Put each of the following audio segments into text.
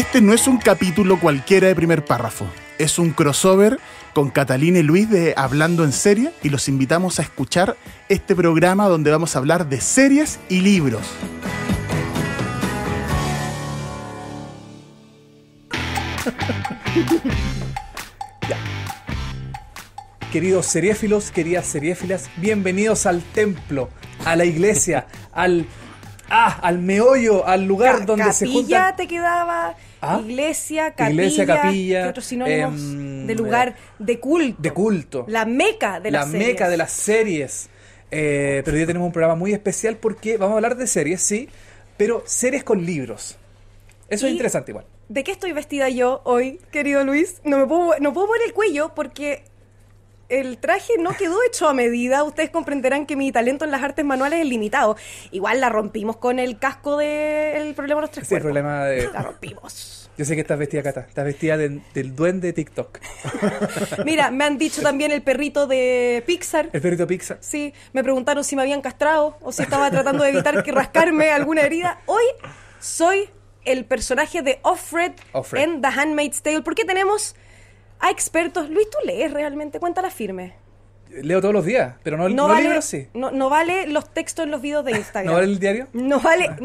Este no es un capítulo cualquiera de primer párrafo, es un crossover con Catalina y Luis de Hablando en Serie y los invitamos a escuchar este programa donde vamos a hablar de series y libros. Queridos seriéfilos, queridas seriéfilas, bienvenidos al templo, a la iglesia, al ah, al meollo, al lugar donde se Ya te quedaba Ah, Iglesia, capilla, Iglesia, capilla otros sinónimos em, de lugar de culto. De culto. La meca de las series. La meca de las series. Eh, pero hoy tenemos un programa muy especial porque vamos a hablar de series, sí, pero series con libros. Eso es interesante igual. ¿De qué estoy vestida yo hoy, querido Luis? No me puedo, no puedo poner el cuello porque el traje no quedó hecho a medida. Ustedes comprenderán que mi talento en las artes manuales es limitado. Igual la rompimos con el casco del problema de los tres sí, El problema de... La rompimos. Yo sé que estás vestida, Cata. Estás vestida del duende TikTok. Mira, me han dicho también el perrito de Pixar. ¿El perrito Pixar? Sí. Me preguntaron si me habían castrado o si estaba tratando de evitar que rascarme alguna herida. Hoy soy el personaje de Offred, en The Handmaid's Tale. ¿Por qué tenemos a ah, expertos. Luis, ¿tú lees realmente? Cuéntala firme. Leo todos los días, pero no, no, vale, sí. No, vale los textos en los videos de Instagram. ¿No vale el diario? No vale... Ah.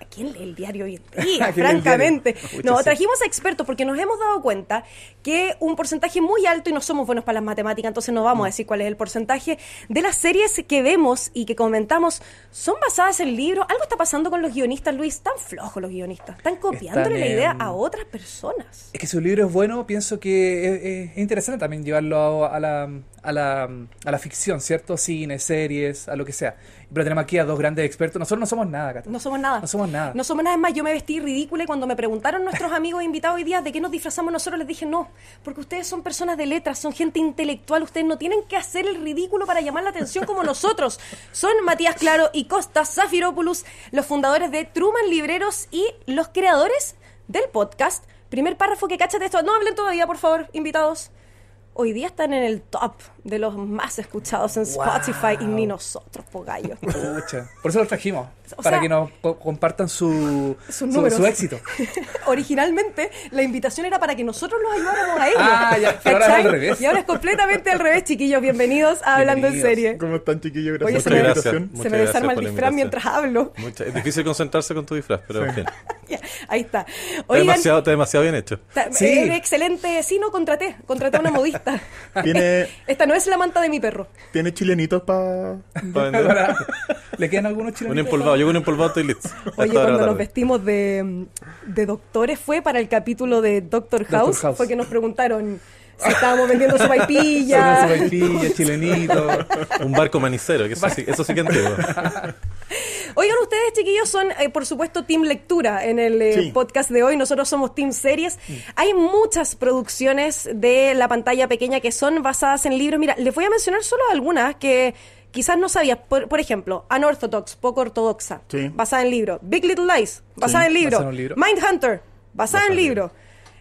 ¿A ¿Quién lee el diario hoy en día? francamente. No, trajimos a expertos porque nos hemos dado cuenta que un porcentaje muy alto, y no somos buenos para las matemáticas, entonces no vamos a mm. decir cuál es el porcentaje, de las series que vemos y que comentamos son basadas en libros. Algo está pasando con los guionistas, Luis, tan flojos los guionistas, están copiándole la idea a otras personas. Es que si un libro es bueno, pienso que es, interesante también llevarlo a, la, a, la, a la ficción, ¿cierto? Cine, series, a lo que sea. Pero tenemos aquí a dos grandes expertos. Nosotros no somos nada, No somos nada. No somos nada. No somos nada. Es más, yo me vestí ridícula y cuando me preguntaron nuestros amigos invitados hoy día de qué nos disfrazamos nosotros, les dije no porque ustedes son personas de letras, son gente intelectual, ustedes no tienen que hacer el ridículo para llamar la atención como nosotros. Son Matías Claro y Costa Zafiropoulos, los fundadores de Truman Libreros y los creadores del podcast. Primer párrafo que cacha de esto. No hablen todavía, por favor, invitados. Hoy día están en el top de los más escuchados en Spotify y ni nosotros, po gallo. Por eso los trajimos, para que nos compartan su, su, éxito. Originalmente la invitación era para que nosotros los ayudáramos a ellos. Ah, ya, pero Y ahora es completamente al revés, chiquillos. Bienvenidos a Hablando en Serie. ¿Cómo están, chiquillos? Gracias Oye, por la invitación. Se me desarma el disfraz mientras hablo. es difícil concentrarse con tu disfraz, pero bien. ahí está. está, demasiado, demasiado bien hecho. excelente. Sí, no, contraté. Contraté a una modista. Tiene... Esta no es la manta de mi perro. ¿Tiene chilenitos pa... para ¿Le quedan algunos chilenitos? Un empolvado, yo con un empolvado estoy listo. Oye, cuando nos vestimos de, de doctores fue para el capítulo de Doctor House, Doctor House. nos preguntaron estábamos vendiendo su vaipilla, chilenito, un barco manicero, que eso, sí, que entiendo Oigan, ustedes, chiquillos, son, eh, por supuesto, Team Lectura en el eh, podcast de hoy. Nosotros somos Team Series. Hay muchas producciones de la pantalla pequeña que son basadas en libros. Mira, les voy a mencionar solo algunas que quizás no sabías. Por, ejemplo, Unorthodox, poco ortodoxa, basada en libro. Big Little Lies, basada en libro. Mindhunter, basada, en En libro.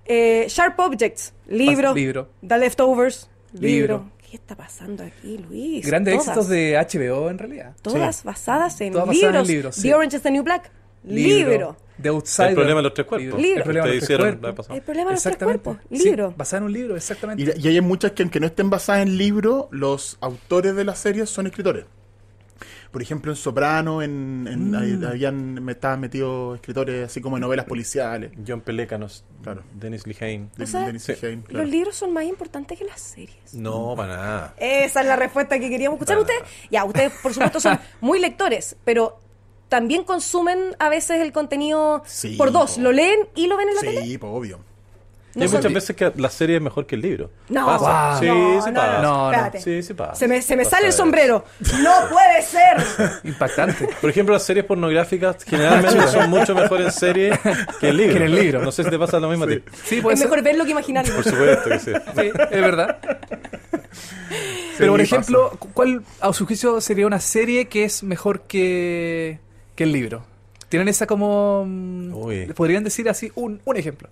Eh, Sharp Objects, libro. libro. The Leftovers, libro. ¿Qué está pasando aquí, Luis? Grandes éxitos de HBO, en realidad. Todas basadas en libros. The Orange is the New Black, libro. The Outsider. El problema de los tres cuerpos. El problema de los tres cuerpos. El problema de los tres cuerpos. Libro. basada en un libro, exactamente. Y, y, hay muchas que, aunque no estén basadas en libro, los autores de las series son escritores por ejemplo, en Soprano, en, mm. habían me estaban metidos escritores así como en novelas policiales. John Pelécanos, claro. Dennis Lehane. Dennis Los libros son más importantes que las series. No, para nada. Esa es la respuesta que queríamos escuchar. Ustedes, ya, ustedes por supuesto son muy lectores, pero también consumen a veces el contenido por dos. Lo leen y lo ven en la tele. Sí, obvio hay muchas veces que la serie es mejor que el libro. No, pasa. Sí, sí, pasa. no, no, sí, sí pasa. Se me, se me sale el sombrero. ¡No puede ser! Impactante. Por ejemplo, las series pornográficas generalmente son mucho mejores en serie que libro. Que en el libro. No sé si te pasa lo mismo a ti. Sí, es ser. mejor verlo que imaginarlo. Por supuesto que sí. sí es verdad. Pero, por ejemplo, ¿cuál, a su juicio, sería una serie que es mejor que, que el libro? ¿Tienen esa como... Mm, Uy. ¿Podrían decir así un, un ejemplo?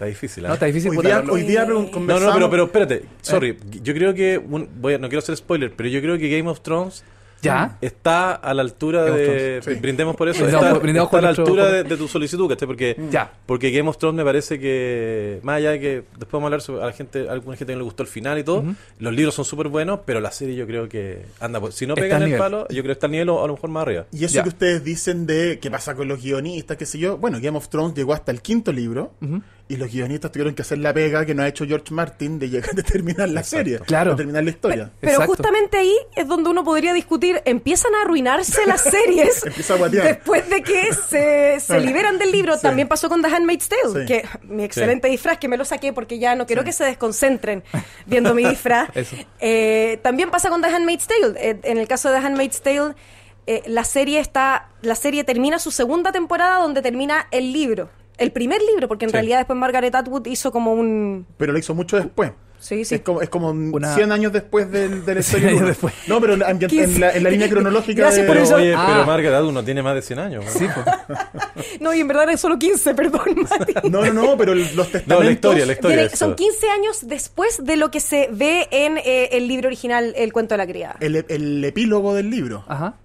Está difícil. ¿eh? No, está difícil. Hoy día, hoy día No, no, pero, espérate. Eh. Sorry. Yo creo que... voy a, no quiero hacer spoiler, pero yo creo que Game of Thrones... ¿Ya? Está a la altura de... Brindemos por eso. Está, a la altura de, tu solicitud, ¿cachai? Porque, porque Game of Thrones me parece que... Más allá de que después vamos a hablar sobre a la gente, alguna gente que no le gustó el final y todo, los libros son súper buenos, pero la serie yo creo que... Anda, si no pegan el palo, yo creo que está al nivel o a lo mejor más arriba. Y eso que ustedes dicen de qué pasa con los guionistas, qué sé yo. Bueno, Game of Thrones llegó hasta el quinto libro y los guionistas tuvieron que hacer la pega que no ha hecho George Martin de llegar a terminar la serie, claro. terminar la historia. Pero, justamente ahí es donde uno podría discutir, empiezan a arruinarse las series después de que se, liberan del libro. También pasó con The Handmaid's Tale, que mi excelente disfraz que me lo saqué porque ya no quiero que se desconcentren viendo mi disfraz. Eh, también pasa con The Handmaid's Tale. Eh, en el caso de The Handmaid's Tale, eh, la serie está, la serie termina su segunda temporada donde termina el libro. El primer libro, porque en realidad después Margaret Atwood hizo como un... Pero lo hizo mucho después. Sí, sí. Es como, es 100 años después del, del años después. No, pero en, la, línea cronológica. pero, Oye, pero ah. Margaret Atwood no tiene más de 100 años. ¿no? Sí, pues. no, y en verdad es solo 15, perdón, Mati. No, no, no, pero los testamentos. No, la historia, la historia. son 15 años después de lo que se ve en eh, el libro original, El cuento de la criada. El, el epílogo del libro. Ajá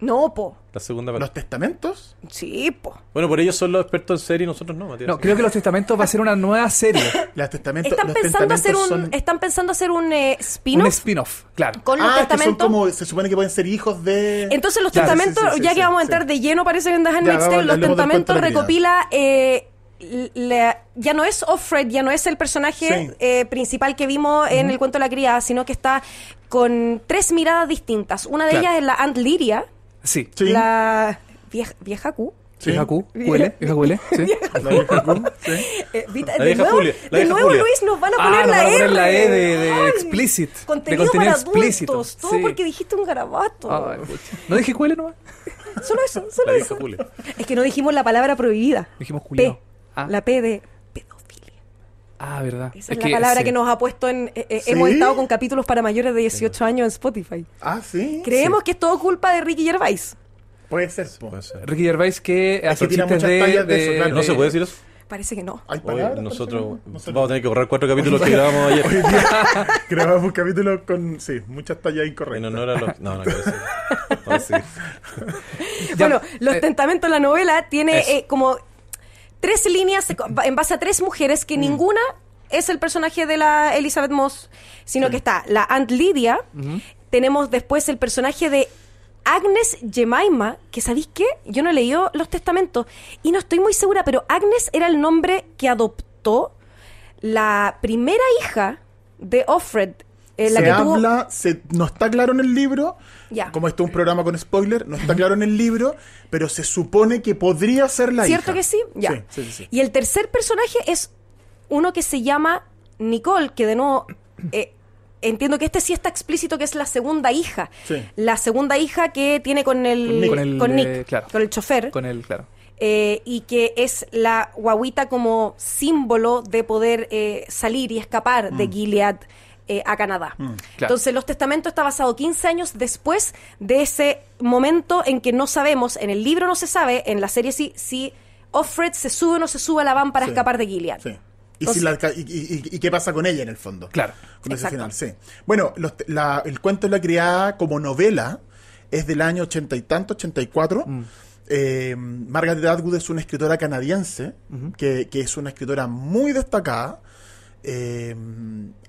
no, po. La segunda parte. ¿Los testamentos? Sí, po. Bueno, por ellos son los expertos en serie y nosotros no, Matías. No, creo que los testamentos va a ser una nueva serie. los testamentos, están pensando hacer un, Están eh, pensando hacer un spin-off. Un spin-off, claro. Con ah, los testamentos. Que son como, se supone que pueden ser hijos de. Entonces, los testamentos, ya que vamos a entrar de lleno, parece que en The Handmaid's los testamentos recopila. Eh, ya no es Offred, ya no es el personaje eh, principal que vimos en el cuento de la criada, sino que está con tres miradas distintas. Una de ellas es la Aunt Lydia, Sí. sí. La vieja, Q. Sí. Vieja Q, huele, vieja huele. Sí. La vieja Q, la de vieja nuevo, eh, la de vieja nuevo Luis, nos van a ah, poner la e. la E de, de explicit. Contenido, de contenido para explícito. adultos. Todo porque dijiste un garabato. no dije cuele nomás. Solo eso, solo eso. Es que no dijimos la palabra prohibida. Dijimos culiao. P. Ah. La P de Ah, verdad. Esa es, la palabra que nos ha puesto en... Eh, eh, hemos estado con capítulos para mayores de 18 años en Spotify. Ah, sí. Creemos que es todo culpa de Ricky Gervais. Puede ser. Puede ser. Ricky Gervais que hace que chistes de, de, de, No se puede decir eso parece que no. nosotros, vamos a tener que borrar cuatro capítulos que grabamos ayer. grabamos capítulos con sí, muchas tallas incorrectas. En los. No, no, no, Bueno, Los eh, Tentamentos, la novela, tiene como tres líneas en base a tres mujeres que mm. ninguna es el personaje de la Elizabeth Moss, sino que está la Aunt Lydia. Tenemos después el personaje de Agnes Jemima, que sabéis qué, yo no he leído los testamentos y no estoy muy segura, pero Agnes era el nombre que adoptó la primera hija de Offred eh, la se habla, no está claro en el libro, como esto es un programa con spoiler, no está claro en el libro, pero se supone que podría ser la ¿Cierto que sí? Sí, y el tercer personaje es uno que se llama Nicole, que de nuevo... Eh, entiendo que este sí está explícito que es la segunda hija. Sí. La segunda hija que tiene con el con, Nick, eh, claro. con el chofer. Con él, claro. y que es la guaguita como símbolo de poder salir y escapar de mm. Gilead. Eh, a Canadá. Mm, Entonces, Los Testamentos está basado 15 años después de ese momento en que no sabemos, en el libro no se sabe, en la serie sí, si Offred se sube o no se sube a la van para escapar de Gilead. Sí. ¿Y, qué pasa con ella en el fondo? Claro. Bueno, el cuento lo la criada como novela es del año ochenta y tanto, 84. y cuatro. Mm. Eh, Margaret Atwood es una escritora canadiense, que, que, es una escritora muy destacada, eh,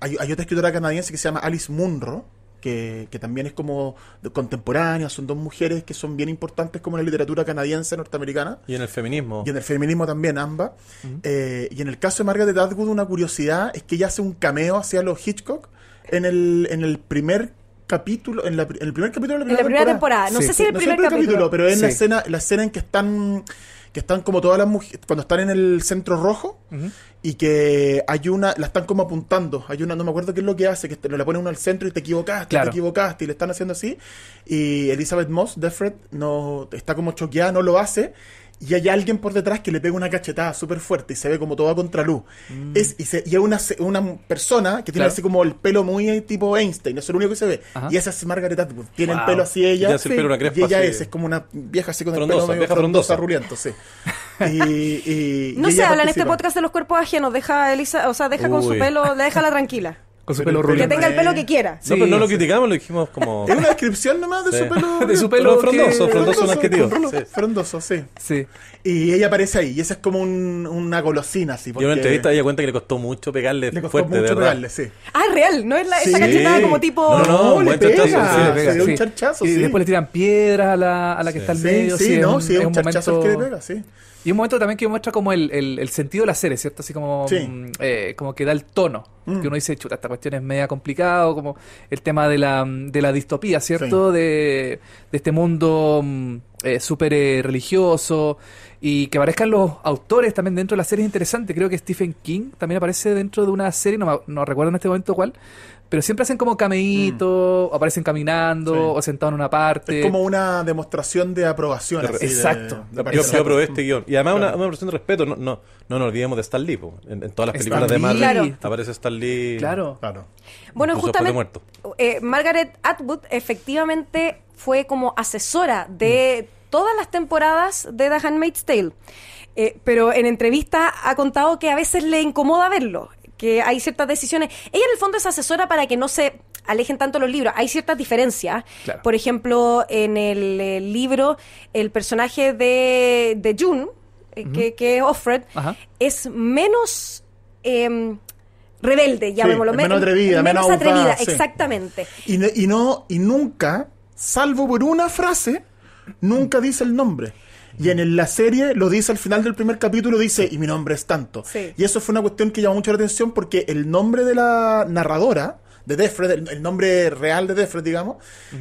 hay, otra escritora canadiense que se llama Alice Munro, que, también es como contemporánea, son dos mujeres que son bien importantes como en la literatura canadiense, norteamericana. Y en el feminismo. Y en el feminismo también, ambas. Eh, y en el caso de Margaret Atwood, una curiosidad es que ella hace un cameo hacia los Hitchcock en el, en el primer capítulo, en, el primer capítulo de la primera, temporada. No sé si en el primer, capítulo. pero es la escena, la escena en que están que están como todas las mujeres, cuando están en el centro rojo, y que hay una, la están como apuntando, hay una, no me acuerdo qué es lo que hace, que te, la pone uno al centro y te equivocaste, te equivocaste, y le están haciendo así, y Elizabeth Moss, Defred, no, está como choqueada, no lo hace, y hay alguien por detrás que le pega una cachetada súper fuerte y se ve como toda contraluz. luz. Mm. Es, y, es una, una persona que tiene así como el pelo muy eh, tipo Einstein, no es el único que se ve. Y esa es Margaret Atwood. Tiene el pelo así ella. y ella es, es como una vieja así con el pelo medio frondosa, frondosa. sí. no se habla en este podcast de los cuerpos ajenos, deja Elisa, o sea, deja con su pelo, déjala tranquila. Con su pelo rubio. Que tenga el pelo que quiera. Sí, no, pero no lo criticamos, lo dijimos como. Es una descripción nomás de su pelo. de su pelo frondoso, frondoso, un adjetivo. Frondoso, sí. Sí. Y ella aparece ahí, y esa es como un, una golosina, así. Porque... Yo en una entrevista ella cuenta que le costó mucho pegarle le costó fuerte, mucho pegarle, sí. Ah, real, no es la, esa cachetada como tipo. No, no, oh, no un le pega, Sí, Y después le tiran piedras a la, a la que está al medio. Sí, no, sí, es un charchazo el que le pega, sí. Y un momento también que muestra como el, sentido de la serie, ¿cierto? Así como, mm, eh, como que da el tono. Mm. Que uno dice, chuta, esta cuestión es media complicado, como el tema de la, de la distopía, ¿cierto? De, este mundo mm, eh, súper eh, religioso y que aparezcan los autores también dentro de la serie es interesante. Creo que Stephen King también aparece dentro de una serie, no, no recuerdo en este momento cuál, pero siempre hacen como cameíto, mm. aparecen caminando o sentados en una parte. Es como una demostración de aprobación. exacto. yo, aprobé este guión. Y además una, demostración de respeto. No, no, no nos olvidemos de Stan Lee. En, todas las películas de Marvel aparece Stan Lee. Claro. claro. Bueno, justamente, eh, Margaret Atwood efectivamente fue como asesora de... todas las temporadas de The Handmaid's Tale. Eh, pero en entrevista ha contado que a veces le incomoda verlo que hay ciertas decisiones. Ella en el fondo es asesora para que no se alejen tanto los libros. Hay ciertas diferencias. Por ejemplo, en el, eh, libro, el personaje de, de June, eh, que, que, es Offred, es menos... Em, rebelde, llamémoslo. menos atrevida, menos, atrevida, exactamente. y, no, y nunca, salvo por una frase, nunca dice el nombre. Y en la serie lo dice al final del primer capítulo, dice, y mi nombre es tanto. Y eso fue una cuestión que llamó mucho la atención porque el nombre de la narradora, de Defred, el, nombre real de Defred, digamos,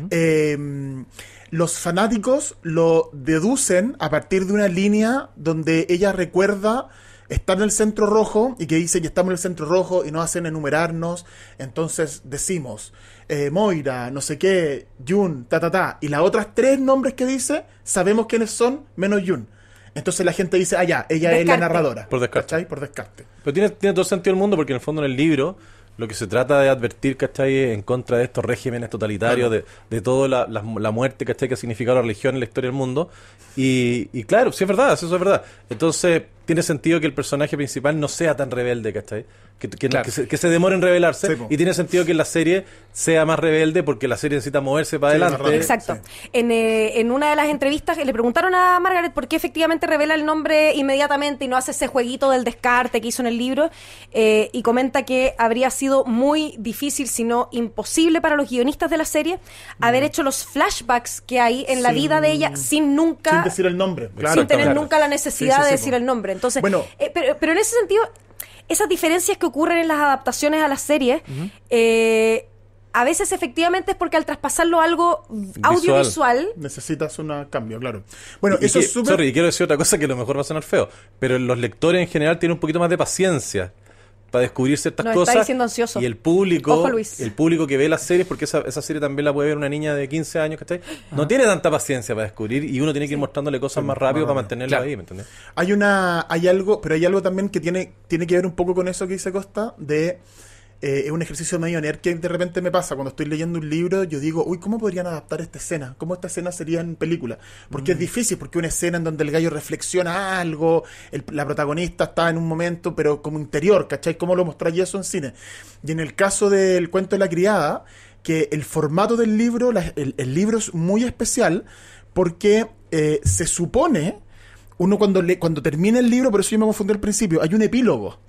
em, los fanáticos lo deducen a partir de una línea donde ella recuerda estar en el centro rojo y que dice y estamos en el centro rojo y nos hacen enumerarnos, entonces decimos, eh, Moira, no sé qué, Yun, ta ta ta. Y las otras tres nombres que dice, sabemos quiénes son, menos Yun. Entonces la gente dice, ah, ya, ella es la narradora. Por descarte. Por descarte. Pero tiene, todo sentido el mundo porque en el fondo en el libro lo que se trata de advertir, ¿cachai? En contra de estos regímenes totalitarios, de, toda la, muerte, ¿cachai? Que ha significado la religión en la historia del mundo. Y, y claro, sí es verdad, eso es verdad. Entonces tiene sentido que el personaje principal no sea tan rebelde, ¿cachai? Que, que, que, se, que se, demore en rebelarse. y tiene sentido que la serie sea más rebelde porque la serie necesita moverse para adelante. Exacto. En, eh, en, una de las entrevistas le preguntaron a Margaret por qué efectivamente revela el nombre inmediatamente y no hace ese jueguito del descarte que hizo en el libro. Eh, y comenta que habría sido muy difícil, si no imposible, para los guionistas de la serie haber mm. hecho los flashbacks que hay en la vida de ella sin nunca. Sin decir el nombre, claro. Sin tener nunca la necesidad de decir el nombre. Entonces, eh, pero, en ese sentido, esas diferencias que ocurren en las adaptaciones a las series, eh, a veces efectivamente es porque al traspasarlo a algo audiovisual... Necesitas un cambio, claro. Bueno, eso es súper... Sorry, quiero decir otra cosa que a lo mejor va a sonar feo, pero los lectores en general tienen un poquito más de paciencia para descubrir ciertas cosas. Y el público, el público que ve las series, porque esa, esa, serie también la puede ver una niña de 15 años, que ahí, No tiene tanta paciencia para descubrir y uno tiene que ir mostrándole cosas más rápido para mantenerla ahí, ¿me entiendes? Hay una hay algo, pero hay algo también que tiene tiene que ver un poco con eso que dice Costa de eh, es un ejercicio medio nerd que de repente me pasa. Cuando estoy leyendo un libro, yo digo, uy, ¿cómo podrían adaptar esta escena? ¿Cómo esta escena sería en película? Porque es mm. difícil, porque una escena en donde el gallo reflexiona algo, la protagonista está en un momento, pero como interior, ¿cachai? ¿Cómo lo mostráis eso en cine? Y en el caso del cuento de la criada, que el formato del libro, el, libro es muy especial porque eh, se supone, uno cuando, le, cuando termina el libro, por eso yo me confundí al principio, hay un epílogo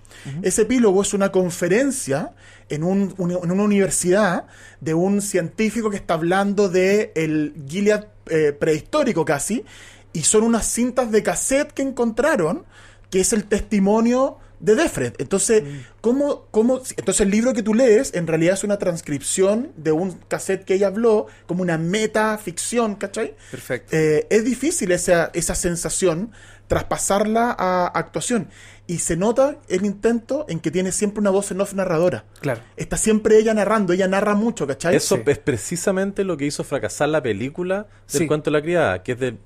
ese epílogo es una conferencia en, un, en, una universidad de un científico que está hablando de el Gilead eh, prehistórico casi, y son unas cintas de cassette que encontraron, que es el testimonio de Defred. Entonces, mm. entonces el libro que tú lees en realidad es una transcripción de un cassette que ella habló, como una metaficción, ¿cachai? Perfecto. Eh, es difícil esa, esa sensación traspasarla a actuación. Y se nota el intento en que tiene siempre una voz en off narradora. Claro. Está siempre ella narrando, ella narra mucho, ¿cachai? Eso es precisamente lo que hizo fracasar la película del Cuanto cuento la criada, que es de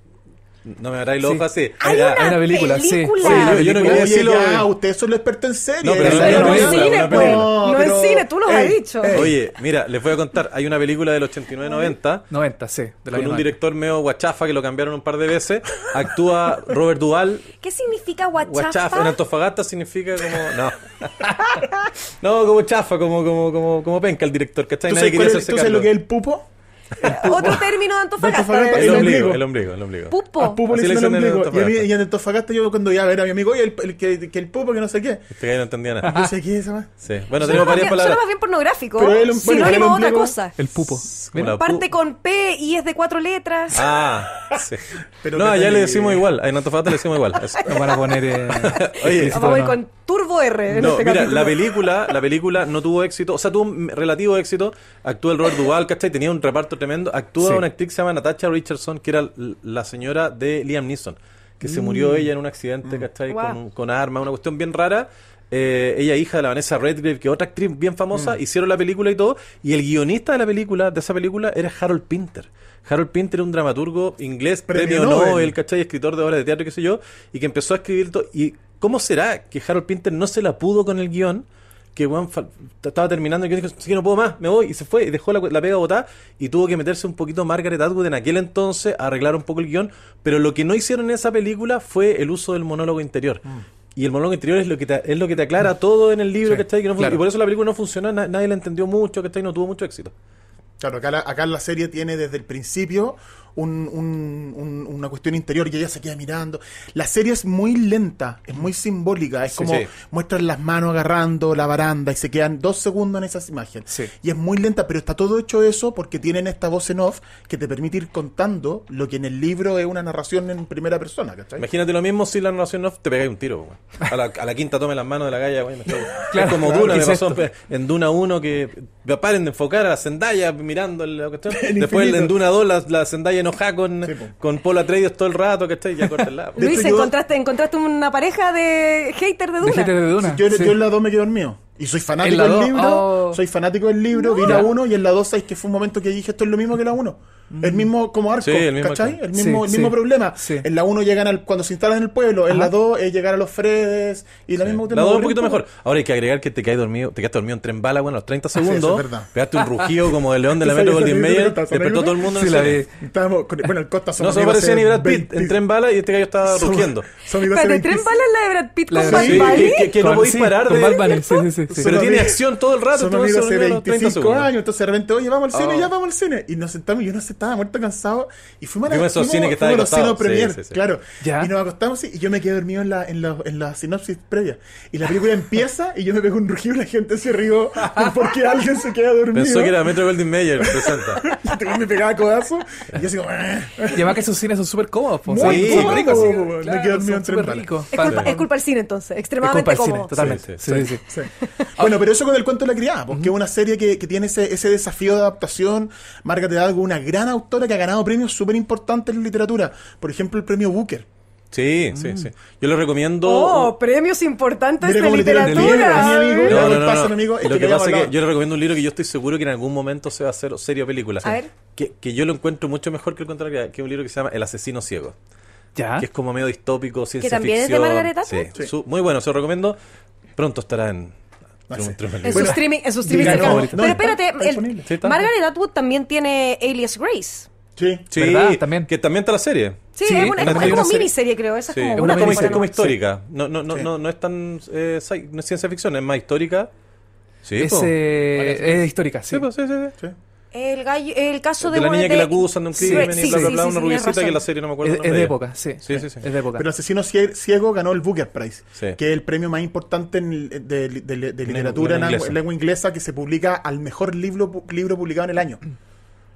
no me habrá lofa, sí. Hay, una, una película, sí. yo, no quería decirlo. Eh. Ah, usted es un experto en serie. No, pero no, no, es cine, pues. No es cine, tú lo has dicho. Oye, mira, les voy a contar. Hay una película del 89-90. 90, sí. con un director medio guachafa que lo cambiaron un par de veces. Actúa Robert Duval. ¿Qué significa guachafa? Guachafa. En Antofagasta significa como. No. no, como chafa, como, como, como, como penca el director, ¿cachai? Nadie quiere. hacerse ¿Tú sabes lo que es el pupo? Otro término de Antofagasta. el, ombligo, el ombligo, el ombligo. Pupo. pupo el ombligo. Y, en Antofagasta yo cuando ya a ver a mi amigo, oye, el, que, que el pupo, que no sé qué. Este que no entendía nada. No sé qué, esa Sí. Bueno, tenemos varias palabras. Suena más bien pornográfico. Pero el, Sinónimo otra cosa. El pupo. Parte con P y es de cuatro letras. Ah, sí. Pero no, ya le decimos igual. En Antofagasta le decimos igual. a poner... Eh, oye, vamos con Turbo R en no, este mira, La película, la película no tuvo éxito, o sea, tuvo un relativo éxito. Actúa el Robert Duval, ¿cachai? Tenía un reparto tremendo. Actúa una actriz que se llama Natasha Richardson, que era la señora de Liam Neeson, que se murió mm. ella en un accidente, mm. ¿cachai? Con, con arma, una cuestión bien rara. Eh, ella hija de la Vanessa Redgrave, que otra actriz bien famosa, mm. hicieron la película y todo, y el guionista de la película, de esa película, era Harold Pinter. Harold Pinter era un dramaturgo inglés, premio, Nobel, ¿cachai? Escritor de obras de teatro, qué sé yo, y que empezó a escribir todo, y ¿Cómo será que Harold Pinter no se la pudo con el guión? Que estaba terminando y dijo, sí, no puedo más, me voy. Y se fue y dejó la, la, pega botada y tuvo que meterse un poquito Margaret Atwood en aquel entonces a arreglar un poco el guión. Pero lo que no hicieron en esa película fue el uso del monólogo interior. Mm. Y el monólogo interior es lo que te, es lo que te aclara mm. todo en el libro, que está ahí, que no Y por eso la película no funcionó, nadie la entendió mucho, que está ahí, no tuvo mucho éxito. Claro, acá la, acá la serie tiene desde el principio una cuestión interior y ella se queda mirando. La serie es muy lenta, es muy mm. simbólica, es como muestran las manos agarrando la baranda y se quedan dos segundos en esas imágenes. Y es muy lenta, pero está todo hecho eso porque tienen esta voz en off que te permite ir contando lo que en el libro es una narración en primera persona, Imagínate lo mismo si la narración off te pegáis un tiro, A la, quinta tome las manos de la calle claro, como Duna, en Duna 1 que paren de enfocar a la Zendaya mirando la cuestión. Después en Duna 2 la, la enojada con, Paul con Atreides todo el rato, ¿cachai? Ya Luis, encontraste, encontraste una pareja de hater de Duna. hater de Duna. Yo, en la 2 me quedo dormido Y soy fanático del libro. Oh. Soy fanático del libro. Vi la 1 y en la 2 sabes que fue un momento que dije esto es lo mismo que la 1. El mismo, como arco, el mismo El mismo, problema. En la 1 llegan al, cuando se instalan en el pueblo, en la 2 es llegar a los Fredes y la misma La 2 un poquito mejor. Ahora hay que agregar que te quedaste dormido, te quedaste dormido en tren bala, bueno, a los 30 segundos. pegaste un rugido como el león de la metro Golden Mayer, despertó todo el mundo en la bueno, el Costa No se parecía ni Brad Pitt en tren bala y este gallo estaba rugiendo. Pero en tren bala es la de Brad Pitt con Bad Que no podéis parar de. Pero tiene acción todo el rato. Son amigos hace 25 años, entonces de repente, oye, vamos al cine, ya oh. vamos al cine. Y nos sentamos y yo no estaba muerto cansado y fuimos a ver esos cines que fuimos los cines premier, claro. Y nos acostamos y yo me quedé dormido en la, en, la, en la sinopsis previa. Y la película empieza y yo me pego un rugido y la gente se rió porque alguien se queda dormido. Pensó que era Metro Golden Mayer, presenta. me pegaba codazo y yo así como... Ah". y que esos cines son súper cómodos. Muy sí, me quedé dormido entre Es culpa, es culpa del cine entonces, extremadamente es culpa cómodo. Cine, totalmente. Sí, sí, bueno, pero eso con El Cuento de la Criada, porque es una serie que, tiene ese, desafío de adaptación. Marca te da una gran autora que ha ganado premios súper importantes en literatura. Por ejemplo, el premio Booker. Sí, sí, mm. sí. Yo le recomiendo. ¡Oh! Premios importantes de literatura. lo que, pasa es que yo le recomiendo un libro que yo estoy seguro que en algún momento se va a hacer serio o película. A ver. Que, yo lo encuentro mucho mejor que el contrario, que un libro que se llama El asesino ciego. ¿Ya? Que es como medio distópico, ciencia ficción. Que también es de Margaret Sí, muy bueno, se lo recomiendo. Pronto estará en en su streaming, streaming Pero espérate, Margaret Atwood también tiene Alias Grace. Sí, también. Que también está la serie. Sí, es, como, miniserie, creo. Esa es como una, histórica. No, no, no, no, es tan eh, ciencia ficción, es más histórica. Sí, es, eh, histórica, sí, sí, sí. El, caso de, la niña que la acusan de un crimen y bla, bla, bla, una rubiecita que la serie no me acuerdo. Es, de época, sí, sí, sí, Es de época. Pero Asesino Ciego ganó el Booker Prize, que es el premio más importante en, de, de, literatura en, lengua inglesa que se publica al mejor libro, libro publicado en el año.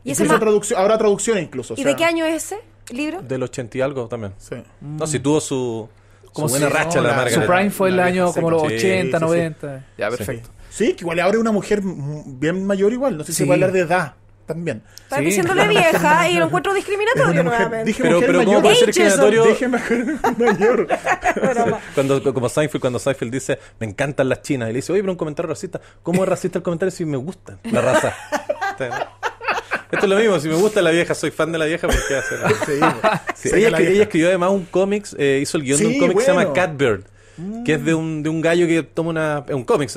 ¿Y ese traducción, ahora traducciones incluso. ¿Y de qué año es ese libro? Del 80 y algo también. Sí. No, si tuvo su, buena racha la, marca. Su prime fue el año como los 80, 90. Ya, perfecto. Sí, que igual ahora es una mujer bien mayor igual, no sé si va a hablar de edad también. Está sí. diciéndole vieja y lo encuentro discriminatorio nuevamente. Dije pero, mujer pero mayor. ¿cómo puede ser discriminatorio? Dije mayor. cuando, como Seinfeld, cuando Seinfeld dice, me encantan las chinas, y le dice, oye, pero un comentario racista. ¿Cómo es racista el comentario si me gusta la raza? Esto es lo mismo, si me gusta la vieja, soy fan de la vieja, ¿por qué hacer? Sí, pues. ella, escribió, ella, escribió además un cómics, eh, hizo el guión de un cómic que se llama Catbird que es de un, de un gallo que toma una, un cómic,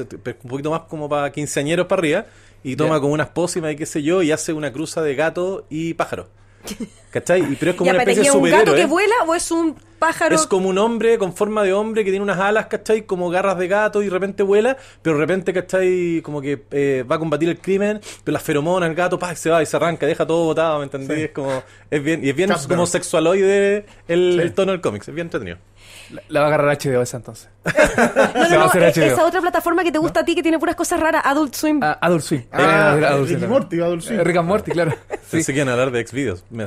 un poquito más como para quinceañeros para arriba, y toma como unas pócimas y qué sé yo, y hace una cruza de gato y pájaro. ¿Cachai? Pero es como un gato que vuela o es un pájaro? Es como un hombre con forma de hombre que tiene unas alas, ¿cachai? Como garras de gato y de repente vuela, pero de repente, ¿cachai? Como que eh, va a combatir el crimen, pero las feromonas, el gato, pa, se va y se arranca, deja todo botado, ¿me entendí? Es como, es bien, y es bien como sexualoide el, el tono del cómics, es bien entretenido. La, va a agarrar HBO esa entonces. esa otra plataforma que te gusta a ti que tiene puras cosas raras, Adult Swim. Ah, Adult Swim. Ah, Rick Morty, Adult Swim. Eh, and claro. Sí. a hablar de Xvideos. Me,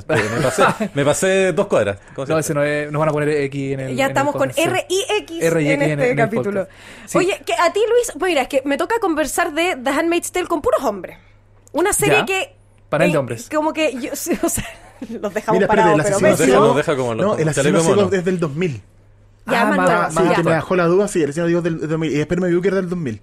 me, pasé, dos cuadras. No, ese no nos van a poner X en el Ya estamos con R y X en, este capítulo. Oye, que a ti Luis, pues mira, es que me toca conversar de The Handmaid's Tale con puros hombres. Una serie que para de hombres. Como que yo, o sea, los dejamos Mira, parados, el asesino, no, el desde el 2000. Ya, ah, que me dejó la duda, sí, el Señor Dios del, 2000. Y Espero me vio que era del 2000.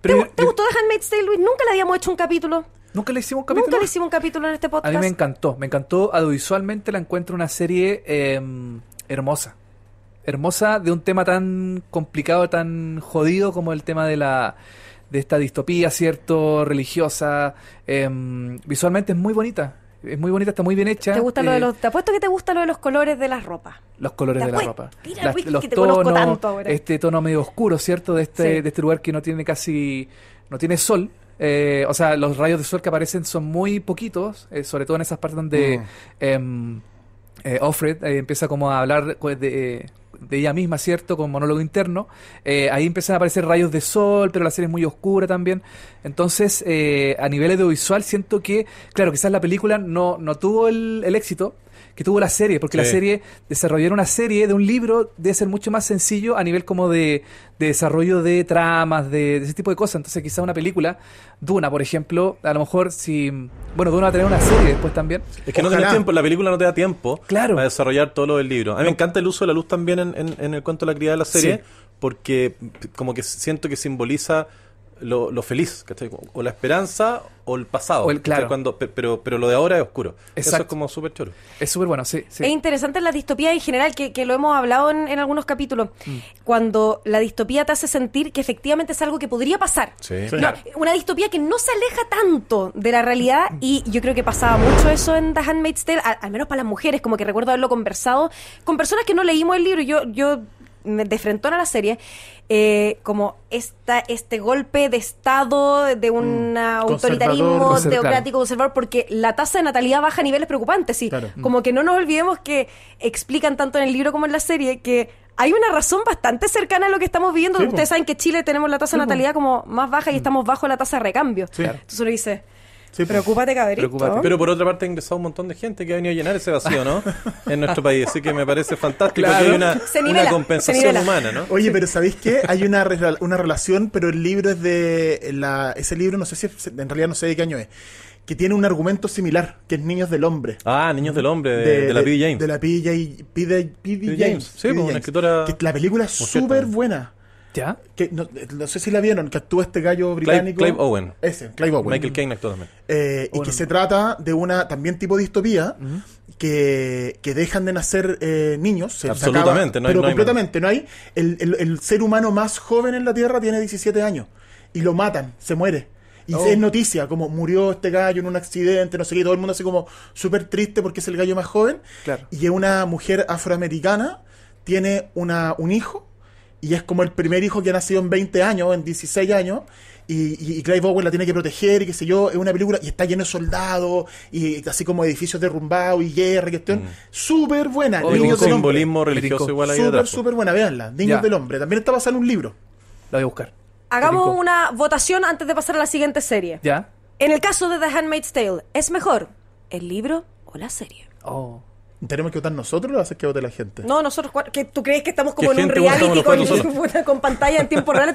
¿Te, gustó The Handmaid's Tale, Luis? Nunca le habíamos hecho un capítulo. ¿Nunca le hicimos un capítulo? Nunca le hicimos un capítulo en este podcast. A mí me encantó. Me encantó. visualmente la encuentro una serie em, hermosa. Hermosa de un tema tan complicado, tan jodido como el tema de la de esta distopía, ¿cierto? Religiosa. Em, visualmente es muy bonita. Es muy bonita, está muy bien hecha. ¿Te gusta lo de eh, los, apuesto que te gusta lo de los colores de las ropa. Los colores de la ropa. Mira, que te conozco tanto este tono medio oscuro, ¿cierto? De este, de este lugar que no tiene casi, no tiene sol. Eh, o sea, los rayos de sol que aparecen son muy poquitos, eh, sobre todo en esas partes donde... Mm. Em, Alfred Offred empieza como a hablar de, de ella misma, ¿cierto? Con monólogo interno. Eh, ahí empiezan a aparecer rayos de sol, pero la serie es muy oscura también. Entonces, eh, a nivel audiovisual, siento que, claro, quizás la película no, no tuvo el éxito que tuvo la serie, porque la serie, desarrollar una serie de un libro debe ser mucho más sencillo a nivel como de, desarrollo de tramas, de, ese tipo de cosas. Entonces quizás una película, Duna, por ejemplo, a lo mejor si... Bueno, Duna va a tener una serie después también. Es que no tenés tiempo, la película no te da tiempo claro. para desarrollar todo lo del libro. A mí me encanta el uso de la luz también en, el cuento de la cría de la serie, porque como que siento que simboliza lo, feliz, ¿cachai? O la esperanza o el pasado. claro. Cuando, pero, pero lo de ahora es oscuro. Eso es como súper choro. Es súper bueno, sí, Es interesante la distopía en general, que, lo hemos hablado en, algunos capítulos. Mm. Cuando la distopía te hace sentir que efectivamente es algo que podría pasar. Sí. una distopía que no se aleja tanto de la realidad mm. y yo creo que pasaba mucho eso en The Handmaid's Tale, al, menos para las mujeres, como que recuerdo haberlo conversado con personas que no leímos el libro. Yo, yo de frente a la serie, eh, como esta, este golpe de Estado, de mm. un autoritarismo teocrático conservador, porque la tasa de natalidad baja a niveles preocupantes, sí. Como que no nos olvidemos que explican tanto en el libro como en la serie que hay una razón bastante cercana a lo que estamos viviendo. Ustedes saben que Chile tenemos la tasa de natalidad como más baja y mm. estamos bajo la tasa de recambio. Entonces lo dice Sí, pues. Preocúpate, caberito. Pero por otra parte ha ingresado un montón de gente que ha venido a llenar ese vacío, ¿no? en nuestro país. Así que me parece fantástico que hay una, compensación humana, ¿no? Oye, pero ¿sabéis qué? Hay una, una relación, pero el libro es de... La, ese libro, no sé si... en realidad no sé de qué año es que tiene un argumento similar, que es Niños del Hombre. Ah, Niños del Hombre, de, la P.D. James. De la P.D. James. Sí, pues, P. una escritora... la película es súper buena. ¿Ya? no, sé si la vieron, que actúa este gallo británico. Clive, Owen. Ese, Clive Owen. Michael Caine actuó también. Eh, y que se trata de una también tipo distopía que, dejan de nacer eh, niños. Absolutamente, no Pero completamente, no hay. El, ser humano más joven en la Tierra tiene 17 años y lo matan, se muere. Y oh. es noticia, como murió este gallo en un accidente, no sé qué, todo el mundo así como súper triste porque es el gallo más joven. Y es una mujer afroamericana, tiene una, un hijo y es como el primer hijo que ha nacido en 20 años, en 16 años, y, y, Clive Owen la tiene que proteger, y qué sé yo, es una película, y está lleno de soldados, y así como edificios derrumbados, y guerra, cuestión, mm. súper buena. Oh, Niños del simbolismo religioso igual ahí Súper, súper buena, veanla. Niños del Hombre, también está basada en un libro. La voy a buscar. Hagamos una votación antes de pasar a la siguiente serie. ¿Ya? En el caso de The Handmaid's Tale, ¿es mejor el libro o la serie? Oh tenemos que votar nosotros o hacer que vote la gente? No, nosotros, que ¿tú crees que estamos como en un reality con, pantalla en tiempo real?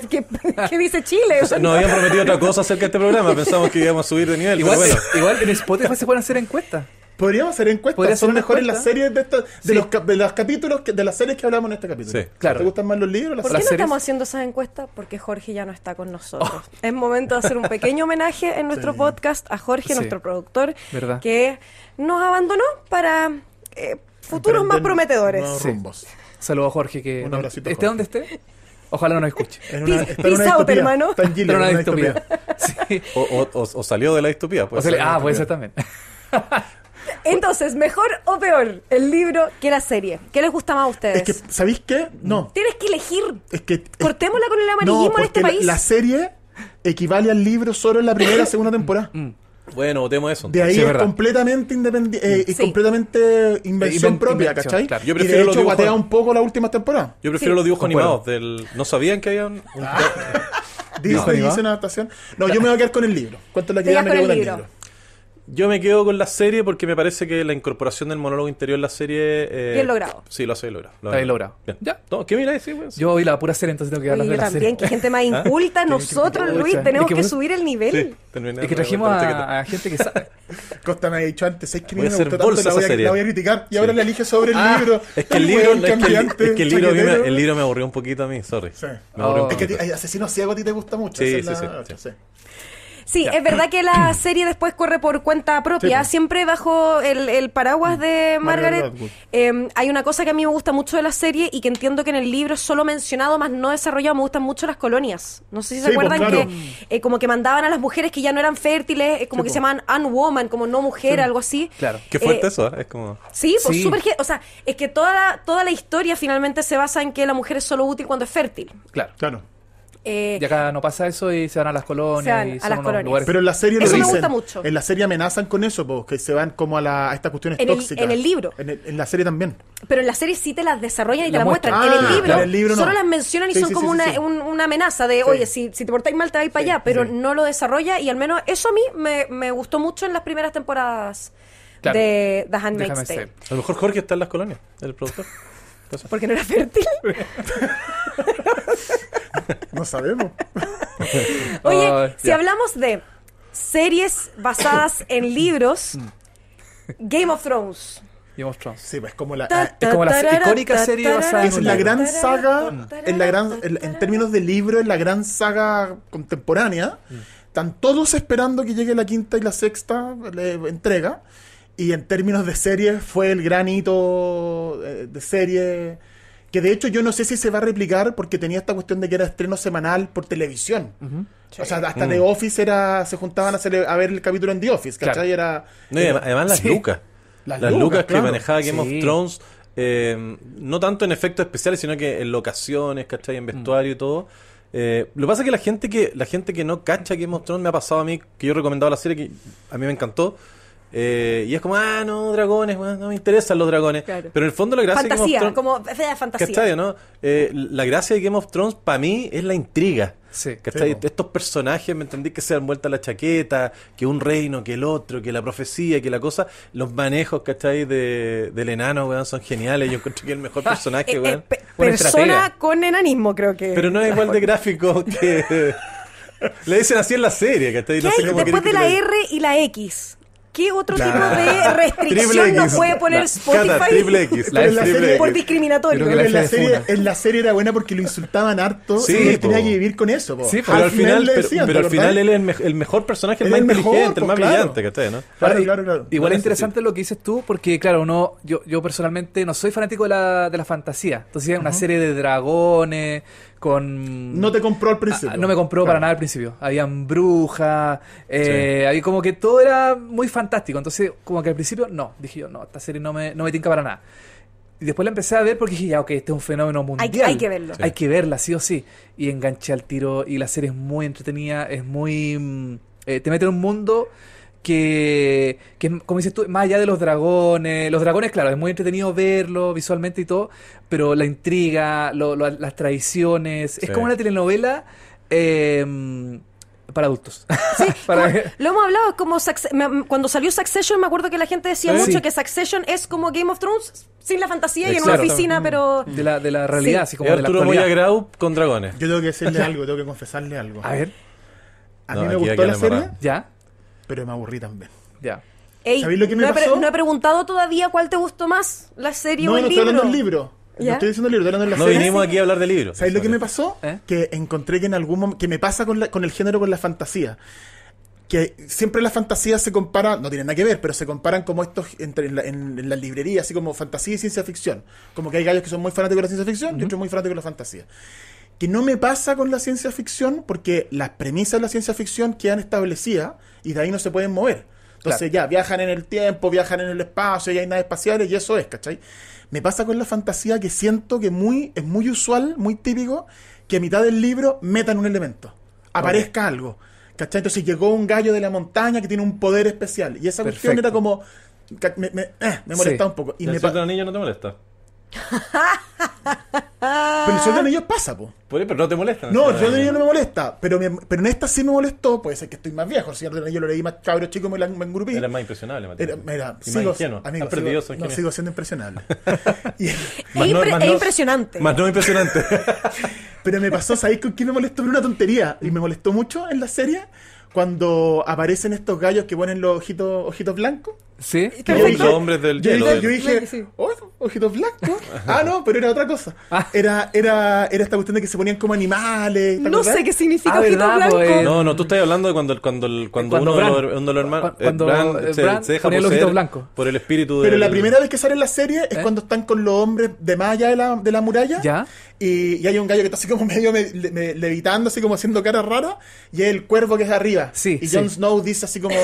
¿Qué dice Chile. O no, habían prometido otra cosa acerca de este programa, pensamos que íbamos a subir de nivel. Igual, igual en Spotify se pueden hacer encuestas. Podríamos hacer encuestas. Son mejores las series de, estos, de, los, de los capítulos, de las series que hablamos en este capítulo. ¿Te gustan más los libros? Las ¿Por qué no estamos haciendo esas encuestas? Porque Jorge ya no está con nosotros. Oh. Es momento de hacer un pequeño homenaje en nuestro podcast a Jorge, nuestro productor, que nos abandonó para eh, futuros más prometedores. Saludos a Jorge, que un esté donde esté. Ojalá no nos escuche. En una, hermano. Está en una, distopía. O, salió de la distopía. ah, puede ser también. Entonces, mejor o peor, el libro que la serie. ¿Qué les gusta más a ustedes? Es que, ¿sabéis qué? No. Tienes que elegir. Es que. Cortémosla con el amarillismo en este país. La, la, serie equivale al libro solo en la primera segunda temporada. Mm. Bueno, votemos eso. De ahí es completamente independiente, eh, completamente invención propia, ¿cachai? Yo prefiero y de los dibujos... un poco la última temporada. Yo prefiero los dibujos animados del... No sabían que había un... Ah. Disney hizo una adaptación. No, yo me voy a quedar con el libro. ¿Cuánto es la que ya me con el libro. Yo me quedo con la serie porque me parece que la incorporación del monólogo interior en la serie. Eh, Bien logrado. Sí, lo hace logrado. Lo, bien logrado. Bien. ¿Ya? ¿Qué mira ese, Yo vi la pura serie, entonces tengo que hablar de la también, que gente más ¿Ah? inculta. Nosotros, Luis, tenemos que, subir el nivel. es que trajimos a, gente que sabe. Costa me ha dicho antes, es que me, me tanto, la voy, a, la voy, a, criticar y ahora la elige sobre el ah, libro. Es que el libro, el, libro me, aburrió un poquito a mí, sorry. Me oh. Es que Asesino Ciego a ti te gusta mucho. Sí, sí, sí. Sí, es verdad que la serie después corre por cuenta propia, siempre bajo el, paraguas de Margaret. Em, hay una cosa que a mí me gusta mucho de la serie y que entiendo que en el libro solo mencionado, más no desarrollado. Me gustan mucho las colonias. No sé si se acuerdan que eh, como que mandaban a las mujeres que ya no eran fértiles, como que se se un unwoman, como no mujer, algo así. Claro. Qué fuerte eh, eso, ¿eh? es como. Sí, pues súper. O sea, es que toda la, toda la historia finalmente se basa en que la mujer es solo útil cuando es fértil. Claro. Claro. Eh, y acá no pasa eso y se van a las colonias y son a las colonias. Pero en la serie eso me Gusta mucho. En la serie amenazan con eso, porque que se van como a, la, a estas cuestiones en tóxicas. El, en el libro. En, la serie también. Pero en la serie sí te las desarrollan y te las muestran. en, el ah, libro, solo las mencionan y son como una, amenaza de, oye, si, te portáis mal te vais para allá, pero no lo desarrolla y al menos eso a mí me, gustó mucho en las primeras temporadas de The Handmaid's Tale. A lo mejor Jorge está en las colonias, el productor. Porque no era fértil. No sabemos. Oye, oh, si hablamos de series basadas en libros, mm. Game of Thrones. Game of Thrones. Sí, la, pues, es como la icónica serie basada Es la gran saga, en, la gran, en, términos de libro, es la gran saga contemporánea. Mm. Están todos esperando que llegue la quinta y la sexta entrega. Y en términos de series, fue el gran hito eh, de serie que de hecho yo no sé si se va a replicar porque tenía esta cuestión de que era estreno semanal por televisión. O sea, hasta The mm. Office era, se juntaban a, ver el capítulo en The Office, ¿cachai? Era, no, además las lucas. Las, lucas, que manejaba Game of Thrones, em, no tanto en efectos especiales, sino que en locaciones, ¿cachai? En mm. vestuario y todo. Eh, lo que pasa es que la gente que la gente que no cacha Game of Thrones me ha pasado a mí, que yo recomendaba la serie, que a mí me encantó. Eh, y es como, ah, no, dragones, no me interesan los dragones. Pero en el fondo la gracia fantasía, de Game of como fantasía. Eh, la gracia de Game of Thrones para mí es la intriga. Estos personajes, me entendí que se vuelto vuelta la chaqueta, que un reino, que el otro, que la profecía, que la cosa. Los manejos, ¿cachai? De, del enano, son geniales. Yo encuentro que el mejor personaje, eh, persona con enanismo, creo que. Pero no es igual de gráfico Le dicen así en la serie, ¿cachai? después de la R y la X. ¿qué otro tipo de restricción nos puede poner Spotify? por discriminatorio. en la, serie, era buena porque lo insultaban harto y tenía que vivir con eso. Po. Sí, pero al, final, él es el, mejor personaje, el más inteligente, el más brillante que esté, ¿no? Claro, claro, claro. Igual es interesante lo que dices tú porque, claro, uno, yo, yo personalmente no soy fanático de la, de la fantasía. Entonces, una serie de dragones con... No te compró al ah, principio. no me compró para nada al principio. Habían brujas, eh, había como que todo era muy fantástico. Entonces, como que al principio, no, dije yo, no, esta serie no me, no me tinca para nada. Y después la empecé a ver porque dije, ya, ok, este es un fenómeno mundial. Hay, que verlo. Hay que verla, sí o sí. Y enganché al tiro y la serie es muy entretenida, es muy... Mm, eh, te mete en un mundo que, como dices tú, más allá de los dragones, los dragones, claro, es muy entretenido verlo visualmente y todo, pero la intriga, las tradiciones es como una telenovela. Em, para adultos. lo hemos hablado, como cuando salió Succession, me acuerdo que la gente decía mucho que Succession es como Game of Thrones sin la fantasía y en una oficina, mm. pero... De la, de la realidad, así como... de Arturo con dragones. Yo tengo que decirle algo, tengo que confesarle algo. A ver. A mí me gustó la serie. Ya pero me aburrí también. Ya. ¿Sabéis lo que me no, pasó? He no he preguntado todavía cuál te gustó más, la serie o el libro. No, no estoy hablando del libro. No estoy diciendo el libro, estoy hablando de la serie. No vinimos aquí a hablar de libro. ¿Sabéis lo que me pasó? ¿Eh? Que encontré que en algún momento. que me pasa con, la, con el género, con la fantasía que siempre la fantasía se compara, no tiene nada que ver, pero se comparan como estos entre, en, la, en, las así como fantasía y ciencia ficción. Como que hay gallos que son muy fanáticos de la ciencia ficción y otros muy fanáticos de la fantasía que no me pasa con la ciencia ficción porque las premisas de la ciencia ficción quedan establecidas y de ahí no se pueden mover. Entonces ya viajan en el tiempo, viajan en el espacio, ya hay naves espaciales y eso es, ¿cachai? Me pasa con la fantasía que siento que muy, es muy usual, muy típico, que a mitad del libro metan un elemento, aparezca algo, ¿cachai? Entonces llegó un gallo de la montaña que tiene un poder especial y esa cuestión era como... Me, me, eh, un poco. Y de los no te molesta? pero el Señor de ellos pasa, po. pero no te molesta. No, el Señor de ellos no me molesta. Pero, pero en esta sí me molestó. Puede ser que estoy más viejo. El Señor de yo lo leí más cabro chico, me, me engrupí. Era más impresionable, Matías. sigo, sigo, siendo impresionable. es, no, impresionante. Más no impresionante. pero me pasó, ¿sabéis con quién me molestó? Pero una tontería. Y me molestó mucho en la serie cuando aparecen estos gallos que ponen los ojitos, ojitos blancos. Sí. Los hombres del yo Dije, yo dije, oh, ah, no, pero era otra cosa. Ah. Era, era, era esta cuestión de que se ponían como animales. No sé qué significa ah, pues? No, no, tú estás hablando de cuando, cuando, cuando, uno, Cuando se, deja por el espíritu Pero la primera vez que sale en la serie es ¿Eh? cuando están con los hombres de malla de la, de la muralla. Ya. Y, hay un gallo que está así como medio levitando, así como haciendo cara rara. Y el cuervo que es arriba. Sí. Y Jon Snow dice así como.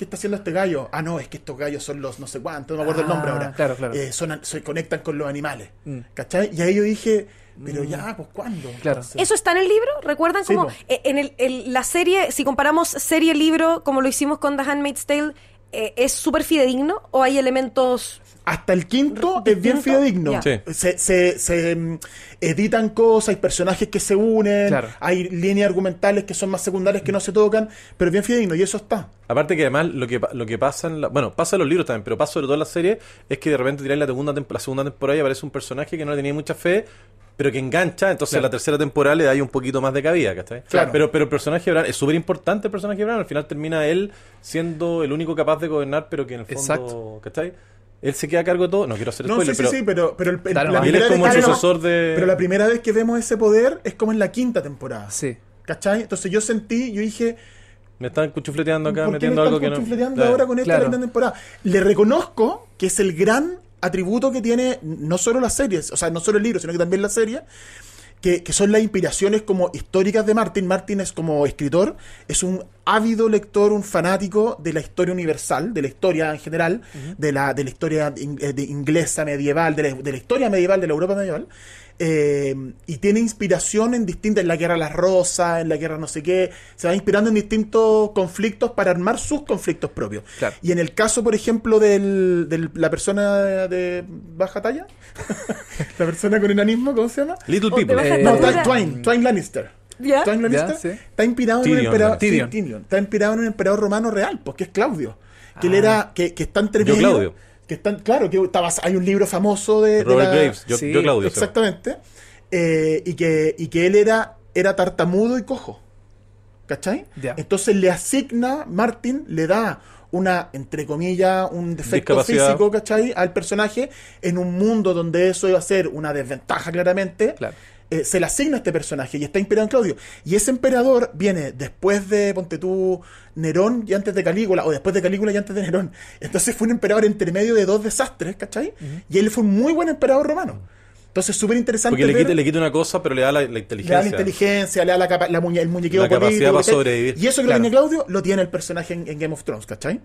¿qué está haciendo este gallo? Ah, no, es que estos gallos son los no sé cuántos, no me acuerdo el nombre ah, ahora. Claro, claro. Eh, se conectan con los animales. Mm. ¿Cachai? Y ahí yo dije, pero mm. ya, pues ¿cuándo? Claro. ¿Eso está en el libro? ¿Recuerdan cómo e, en, el, la serie, si comparamos serie-libro, como lo hicimos con The Handmaid's Tale, eh, ¿es súper fidedigno o hay elementos hasta el quinto es bien fidedigno. Se, se, mm, editan cosas, hay personajes que se unen, hay líneas argumentales que son más secundarias que no se tocan, pero es bien fidedigno y eso está. Aparte que además lo que, lo que pasa en la, bueno, pasa en los libros también, pero pasa sobre todo en la serie, es que de repente tiráis la segunda, segunda temporada y aparece un personaje que no le tenía mucha fe, pero que engancha, entonces en la tercera temporada le da un poquito más de cabida, ¿cachai? Claro. Pero, pero el personaje de Bran, es súper importante el personaje de al final termina él siendo el único capaz de gobernar, pero que en el fondo, Exacto. ¿cachai? él se queda a cargo de todo. No quiero hacer spoiler, sí, pero... Sí, pero, pero, el, la como sucesor de... Pero la primera vez que vemos ese poder es como en la quinta temporada. Sí. ¿Cachai? Entonces yo sentí, yo dije... Me están cuchufleteando acá, metiendo algo que no... cuchufleteando ahora con esta temporada. Le reconozco que es el gran atributo que tiene no solo la serie, o sea, no solo el libro, sino que también la serie, que, son las inspiraciones como históricas de Martin. Martin es como escritor, es un ávido lector, un fanático de la historia universal, de la historia en general, de, la, de la historia eh, inglesa medieval, de la, historia medieval, de la Europa medieval. Eh, y tiene inspiración en distintas, en la guerra de las rosas, en la guerra no sé qué, se va inspirando en distintos conflictos para armar sus conflictos propios. Y en el caso, por ejemplo, de la persona de baja talla, la persona con enanismo, ¿cómo se llama? Little oh, People. Eh, no, Twain, Twain Lannister. ¿Ya? Twain Lannister está, inspirado en un emperador, está inspirado en un emperador romano real, porque pues, es Claudio, que él ah. era, que, que está entre que están, claro, que hay un libro famoso de... Robert Graves, yo, Claudio. Exactamente. Eh, y, que, y que él era, era tartamudo y cojo. ¿Cachai? Entonces le asigna, Martin le da una, entre comillas, un defecto físico, ¿cachai? Al personaje en un mundo donde eso iba a ser una desventaja claramente. Claro. Eh, se le asigna este personaje y está inspirado en Claudio. Y ese emperador viene después de, ponte tú, Nerón y antes de Calígula, o después de Calígula y antes de Nerón. Entonces fue un emperador entre medio de dos desastres, ¿cachai? Y él fue un muy buen emperador romano. Entonces, súper interesante. Porque le, quita, le, quita, una cosa, pero le da la, inteligencia. Le da la inteligencia, le da la, la el muñequito la Y eso que lo tiene Claudio, lo tiene el personaje en Game of Thrones, ¿cachai?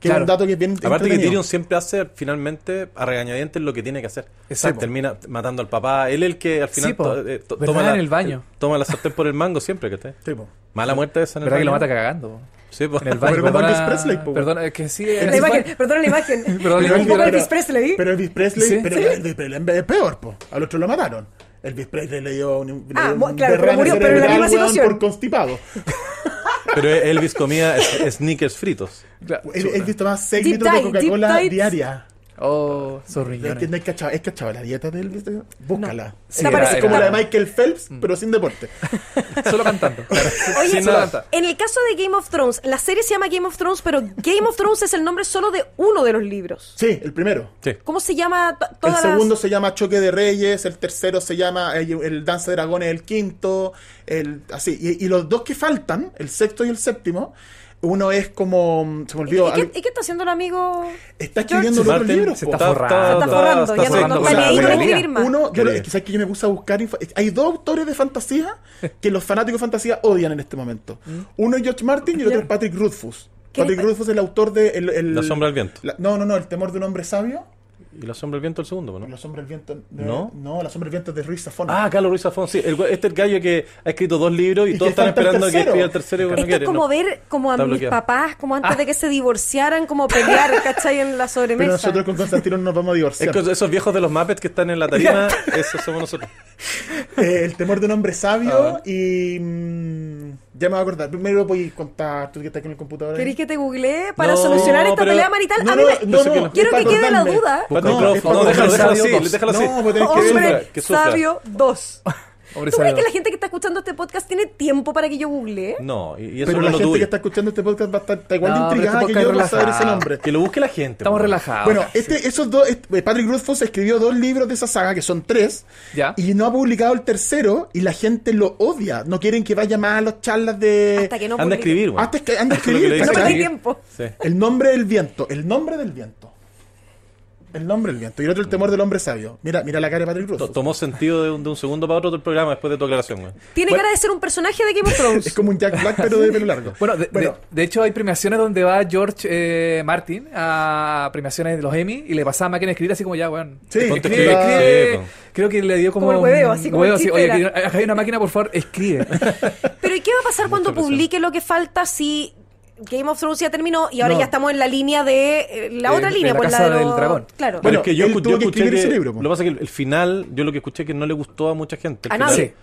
Que es un dato que es bien Aparte que Tyrion siempre hace finalmente a regañadientes lo que tiene que hacer. Exacto. Termina matando al papá. Él es el que al final eh, toma, el baño. Eh, toma la sartén por el mango siempre que esté. Sí, Mala muerte esa en el baño. que lo mata cagando. Sí, pues. En el baño. Pero perdona, Presley, que sí. La imagen, perdona la imagen. perdona Pero, el Presley. Pero Elvis Presley, pero, es peor, pues. Al otro lo mataron. el Presley le dio un, ah, claro, pero murió, pero la misma situación. por constipado. Pero Elvis comía sneakers fritos. Elvis tomaba 6 litros de Coca-Cola diaria. Oh, Es que, es la dieta de búscala. No. como la de Michael Phelps, mm. pero sin deporte. Solo cantando. Oye, en el caso de Game of Thrones, la serie se llama Game of Thrones, pero Game of Thrones es el nombre solo de uno de los libros. Sí, el primero. ¿Cómo se llama? El segundo se llama Choque de Reyes, el tercero se llama eh, El, Danza de Dragones, el quinto, el así. Y, y los dos que faltan, el sexto y el séptimo, uno es como. Mm, se me ¿Y, qué, está haciendo el amigo? Está escribiendo los libros. Se está forrando. Está forrando. ya no, Uno, yo, que, yo me puse a buscar. Hay dos autores de fantasía que los fanáticos de fantasía odian en este momento. Mm. Uno es George Martin y el otro es Patrick Rothfuss. Patrick Rothfuss es el autor de. El, la sombra del viento. no, no, no, El temor de un hombre sabio. ¿Y la sombra del viento el segundo, no? La sombra del viento. Eh, ¿No? la sombra del viento es de Ruiz Zafón. Ah, Carlos Ruiz Zafón, sí. este es el gallo que ha escrito dos libros y, todos están esperando que escriba el tercero. Esto quiere, es como ver como a mis papás, como antes ah. de que se divorciaran, como pelear, ¿cachai? En la sobremesa. Pero nosotros con Constantino nos vamos a divorciar. esos viejos de los Muppets que están en la tarima, esos somos nosotros. Eh, el temor de un hombre sabio ah. y. Mm, ya me voy a acordar. Primero podéis contar tú que estás con el computador. ¿Queréis que te googlee para solucionar esta pelea marital? a mí me, no, quiero que quede la duda. No, déjalo así. Déjalo así. No, pues que ver. Sabio 2. ¿Tú crees que la gente que está escuchando este podcast tiene tiempo para que yo google? No, y, lo que. Pero la gente que está escuchando este podcast va a estar está igual de intrigada que yo de saber ese nombre. Que lo busque la gente. Estamos relajados. Bueno, este, esos dos, este, eh, Patrick Rothfuss escribió dos libros de esa saga, que son tres, y no ha publicado el tercero, y la gente lo odia. No quieren que vaya más a las charlas de... Hasta que no Anda a escribir, Hasta que anda a escribir, No tiempo. El nombre del viento, el nombre del viento el nombre el viento y el otro el temor del hombre sabio. Mira, mira la cara de Patrick Russo. Tomó sentido de un, de un segundo para otro del programa después de tu aclaración. güey. Tiene cara de ser un personaje de Game of Thrones. Es como un Jack Black, pero de pelo largo. Bueno, de, Bueno. de- hecho hay premiaciones donde va George eh, Martin a premiaciones de los Emmy y le pasaba máquina de escribir así como ya, weón. Sí, escribe, Creo que le dio como, Como el así como Oye, hay una máquina, por favor, escribe. Pero ¿y qué va a pasar cuando publique lo que falta si Game of Thrones ya terminó y ahora ya estamos en la línea de eh, la otra línea, la pues la del dragón. Claro. Bueno, es que yo, yo escuché ese libro, pues. Lo que pasa es que el final, yo lo que escuché es que no le gustó a mucha gente. A nadie.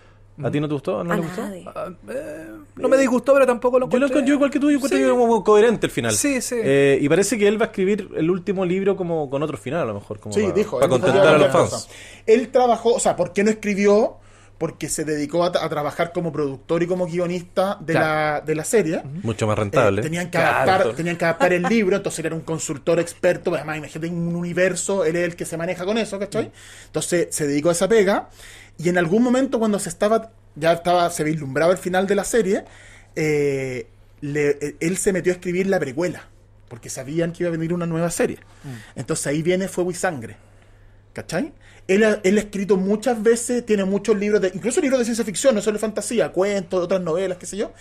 ¿A ti no te gustó? ¿No a le gustó? Ah, eh, no me disgustó, pero tampoco lo encontré. Yo, lo, yo igual que tú, yo encontré que como coherente el final. Sí, sí. Eh, y parece que él va a escribir el último libro como con otro final, a lo mejor. sí, dijo. Para contentar a los fans. Él trabajó, o sea, ¿por qué no escribió porque se dedicó a, trabajar como productor y como guionista de, la, serie. Mucho más rentable. Eh, tenían, que adaptar, tenían que el libro, entonces él era un consultor experto, pues, además imagínate un universo, él es el que se maneja con eso, ¿cachai? Entonces se dedicó a esa pega y en algún momento cuando se estaba, ya estaba, se vislumbraba el final de la serie, eh, eh, él se metió a escribir la precuela, porque sabían que iba a venir una nueva serie. Mm. Entonces ahí viene Fuego y Sangre, ¿cachai? Él ha, escrito muchas veces, tiene muchos libros, de, incluso libros de ciencia ficción, no solo fantasía, cuentos, otras novelas, qué sé yo.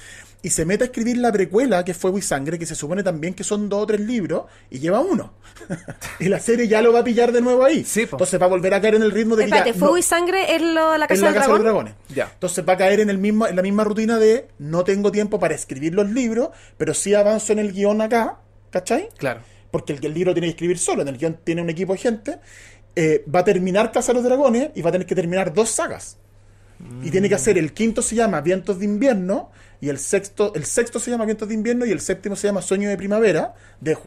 Y se mete a escribir la precuela, que es Fuego y Sangre, que se supone también que son dos o tres libros, y lleva uno. y la serie ya lo va a pillar de nuevo ahí. Entonces va a volver a caer en el ritmo de que Fuego y Sangre es lo, la Casa, de los Dragones. Entonces va a caer en, el mismo, en la misma rutina de no tengo tiempo para escribir los libros, pero sí avanzo en el guión acá, ¿cachai? Claro. Porque el, el libro tiene que escribir solo, en el guión tiene un equipo de gente eh, va a terminar Casa de los Dragones y va a tener que terminar dos sagas. Y tiene que mm. hacer el quinto se llama Vientos de Invierno y el sexto, el sexto se llama Vientos de Invierno y el séptimo se llama Sueño de Primavera, de,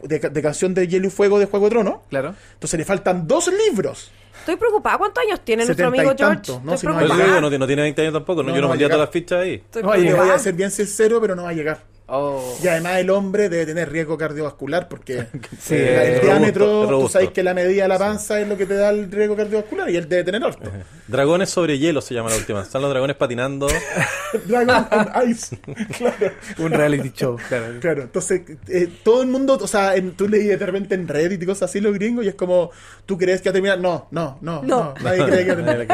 canción de Hielo y Fuego de Juego de Trono. Claro. Entonces le faltan dos libros. Estoy preocupado. ¿Cuántos años tiene nuestro amigo George? no, tiene 20 años tampoco. yo no, mandé todas las fichas ahí. voy a ser bien sincero, pero no va a llegar. Oh. Y además el hombre debe tener riesgo cardiovascular porque el, diámetro, tú sabes que la medida de la panza es lo que te da el riesgo cardiovascular y él debe tener orto. Dragones sobre hielo se llama la última. Están los dragones patinando. Dragon ice. Un reality show, claro. Entonces, eh, todo el mundo, o sea, tú leí de repente en Reddit y cosas así los gringos y es como, ¿tú crees que ha terminado? No, no, no, no. nadie cree que ha terminado.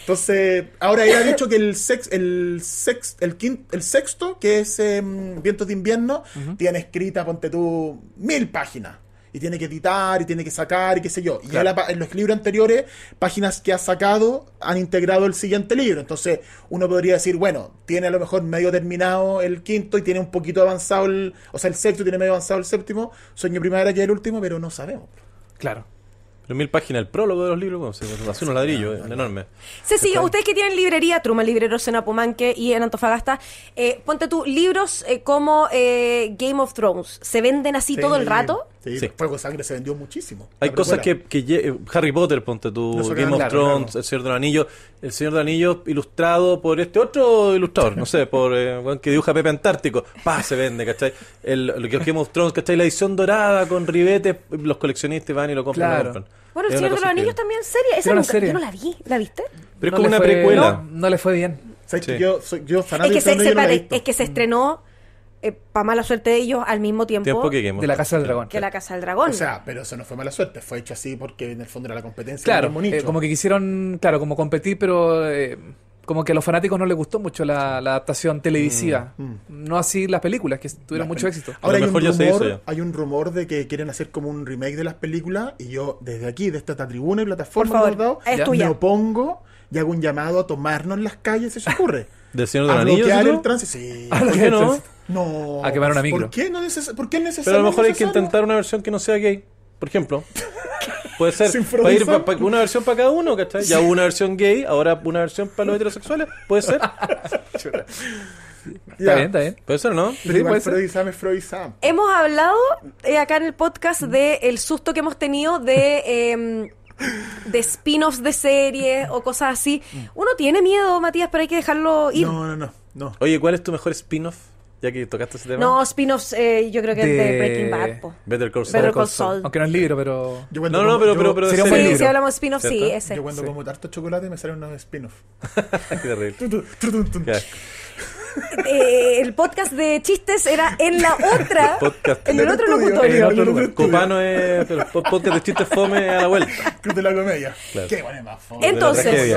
Entonces, ahora él ha dicho que el sex, el sex, el, quinto, sexto, que es em, viento de Invierno, tiene escrita, ponte tú, mil páginas. Y tiene que editar, y tiene que sacar, y qué sé yo. Y en los libros anteriores, páginas que ha sacado han integrado el siguiente libro. Entonces, uno podría decir, bueno, tiene a lo mejor medio terminado el quinto y tiene un poquito avanzado el. O sea, el sexto tiene medio avanzado el séptimo. Sueño Primavera, ya el último, pero no sabemos. Claro. Pero mil páginas, el prólogo de los libros, bueno, se hace unos ladrillo, enormes eh, enorme. sí. ustedes que tienen librería, Truman Libreros en Apumanque y en Antofagasta, eh, ponte tú libros eh, como Game of Thrones, ¿se venden así todo el rato? Sí, sí. Fuego Sangre se vendió muchísimo. Hay cosas que, Harry Potter, ponte tú, Game of Thrones, El Señor los Anillos El Señor los Anillo ilustrado por este otro ilustrador, no sé, por eh, que dibuja Pepe Antártico. Pa, se vende, ¿cachai? El, es Game of Thrones, ¿cachai? La edición dorada con ribetes, los coleccionistas van y lo compran. bueno, El Señor de los Anillos también serie. Esa nunca, serie. yo no la vi, ¿la viste? Pero es no como una precuela. No, le fue bien. yo es que se, Es que se estrenó eh, para mala suerte de ellos, al mismo tiempo, de la Casa del Dragón. Que la Casa del Dragón. O sea, pero eso no fue mala suerte, fue hecho así porque en el fondo era la competencia. Claro, eh, como que quisieron, claro, como competir, pero eh, como que a los fanáticos no les gustó mucho la, adaptación televisiva. Mm, mm. No así las películas, que tuvieron mucho éxito. Ahora hay un, rumor, hay un rumor de que quieren hacer como un remake de las películas y yo desde aquí, de esta tribuna y plataforma, Por me opongo y hago un llamado a tomarnos las calles si se ocurre. ¿De Señor de los ¿A el tránsito? ¿A ¿Por qué no? No. A quemar una micro. ¿Por qué, no ¿por qué es necesario? Pero a lo mejor hay que intentar una versión que no sea gay, por ejemplo. Puede ser una versión para cada uno, ¿cachai? Ya hubo una versión gay, ahora una versión para los heterosexuales. Puede ser. Está bien, está bien. Puede ser, ¿no? Sí, puede Freud, Sam, Freud, Sam. Hemos hablado eh, acá en el podcast del susto que hemos tenido de. Em, de spin-offs de series o cosas así. Mm. Uno tiene miedo, Matías, pero hay que dejarlo ir. No, no, no. no. Oye, ¿cuál es tu mejor spin-off? Ya que tocaste ese tema. No, spin-offs eh, yo creo que de... es de Breaking Bad. Better Call Saul. Better Call Saul. Aunque no es libro, pero... no, no, pero, yo... pero, si hablamos spin offs sí, ese. Yo cuando como tarto chocolate me sale un spin-off. Qué terrible. Eh, el podcast de chistes era en la otra, en el otro locutorio. Copano es podcast de chistes fome a la vuelta. Club de la comedia. Entonces,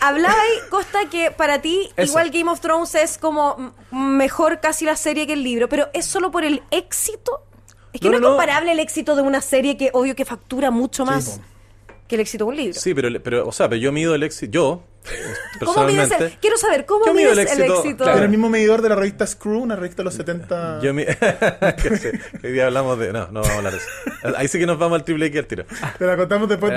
hablaba ahí, Costa, que para ti, igual Game of Thrones es como mejor casi la serie que el libro, pero es solo por el éxito. Es que no, es comparable el éxito de una serie que obvio que factura mucho más. que el éxito de un libro. Sí, pero, pero o sea, pero yo mido el éxito, yo, ¿Cómo quiero saber cómo el éxito. El el mismo medidor de la revista Screw, una revista de los 70. Yo mi... Hoy día hablamos de. No, no vamos a hablar de eso. Ahí sí que nos vamos al triple X al tiro. Te la contamos después.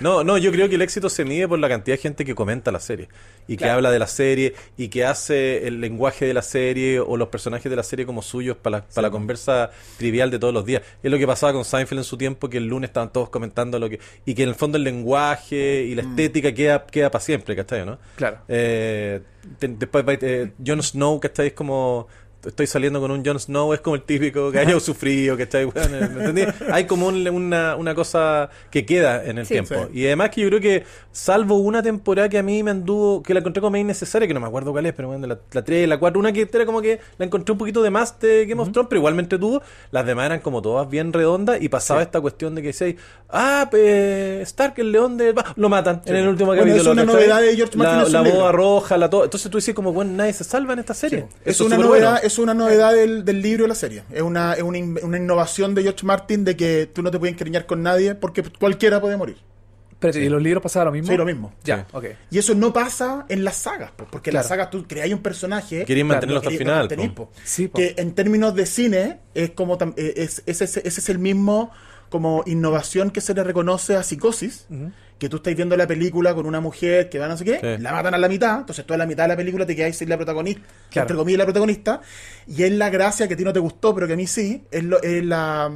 no, No, yo creo que el éxito se mide por la cantidad de gente que comenta la serie y que habla de la serie y que hace el lenguaje de la serie o los personajes de la serie como suyos para, la, la conversa trivial de todos los días. Es lo que pasaba con Seinfeld en su tiempo, que el lunes estaban todos comentando lo que. y que en el fondo el lenguaje y la mm. estética que queda, queda para siempre, ¿cachai? ¿no? Claro. Eh, te, después, eh, Jon Snow, ¿cachai? Es como estoy saliendo con un Jon Snow, es como el típico que haya sufrido, ¿cachai? Bueno, ¿entendí? Hay como una, una, cosa que queda en el tiempo. Y además que yo creo que, salvo una temporada que a mí me anduvo, que la encontré como innecesaria, que no me acuerdo cuál es, pero bueno, la, la 3, la 4, una que era como que la encontré un poquito de más de Game of Thrones, pero igualmente tuvo Las demás eran como todas bien redondas y pasaba esta cuestión de que decís ah, Stark, el león de... lo matan en el último bueno, capítulo. Es una novedad de George Martin. La, boda roja, la todo. Entonces tú dices como, bueno, nadie se salva en esta serie. Es una novedad es una novedad del, libro y la serie. Es, una, es una, innovación de George Martin de que tú no te puedes encariñar con nadie porque cualquiera puede morir. Pero, ¿y los libros pasaban lo mismo? Sí, lo mismo. Ya, Y eso no pasa en las sagas, porque en las sagas tú creáis un personaje. ¿Quieres mantenerlo hasta el final. que en términos de cine, es como. Eh, es, ese es, el mismo como innovación que se le reconoce a Psicosis, que tú estás viendo la película con una mujer que va no sé qué, la matan a la mitad, entonces toda la mitad de la película te quedáis sin la protagonista, entre comillas la protagonista, y es la gracia que a ti no te gustó, pero que a mí sí, es, la...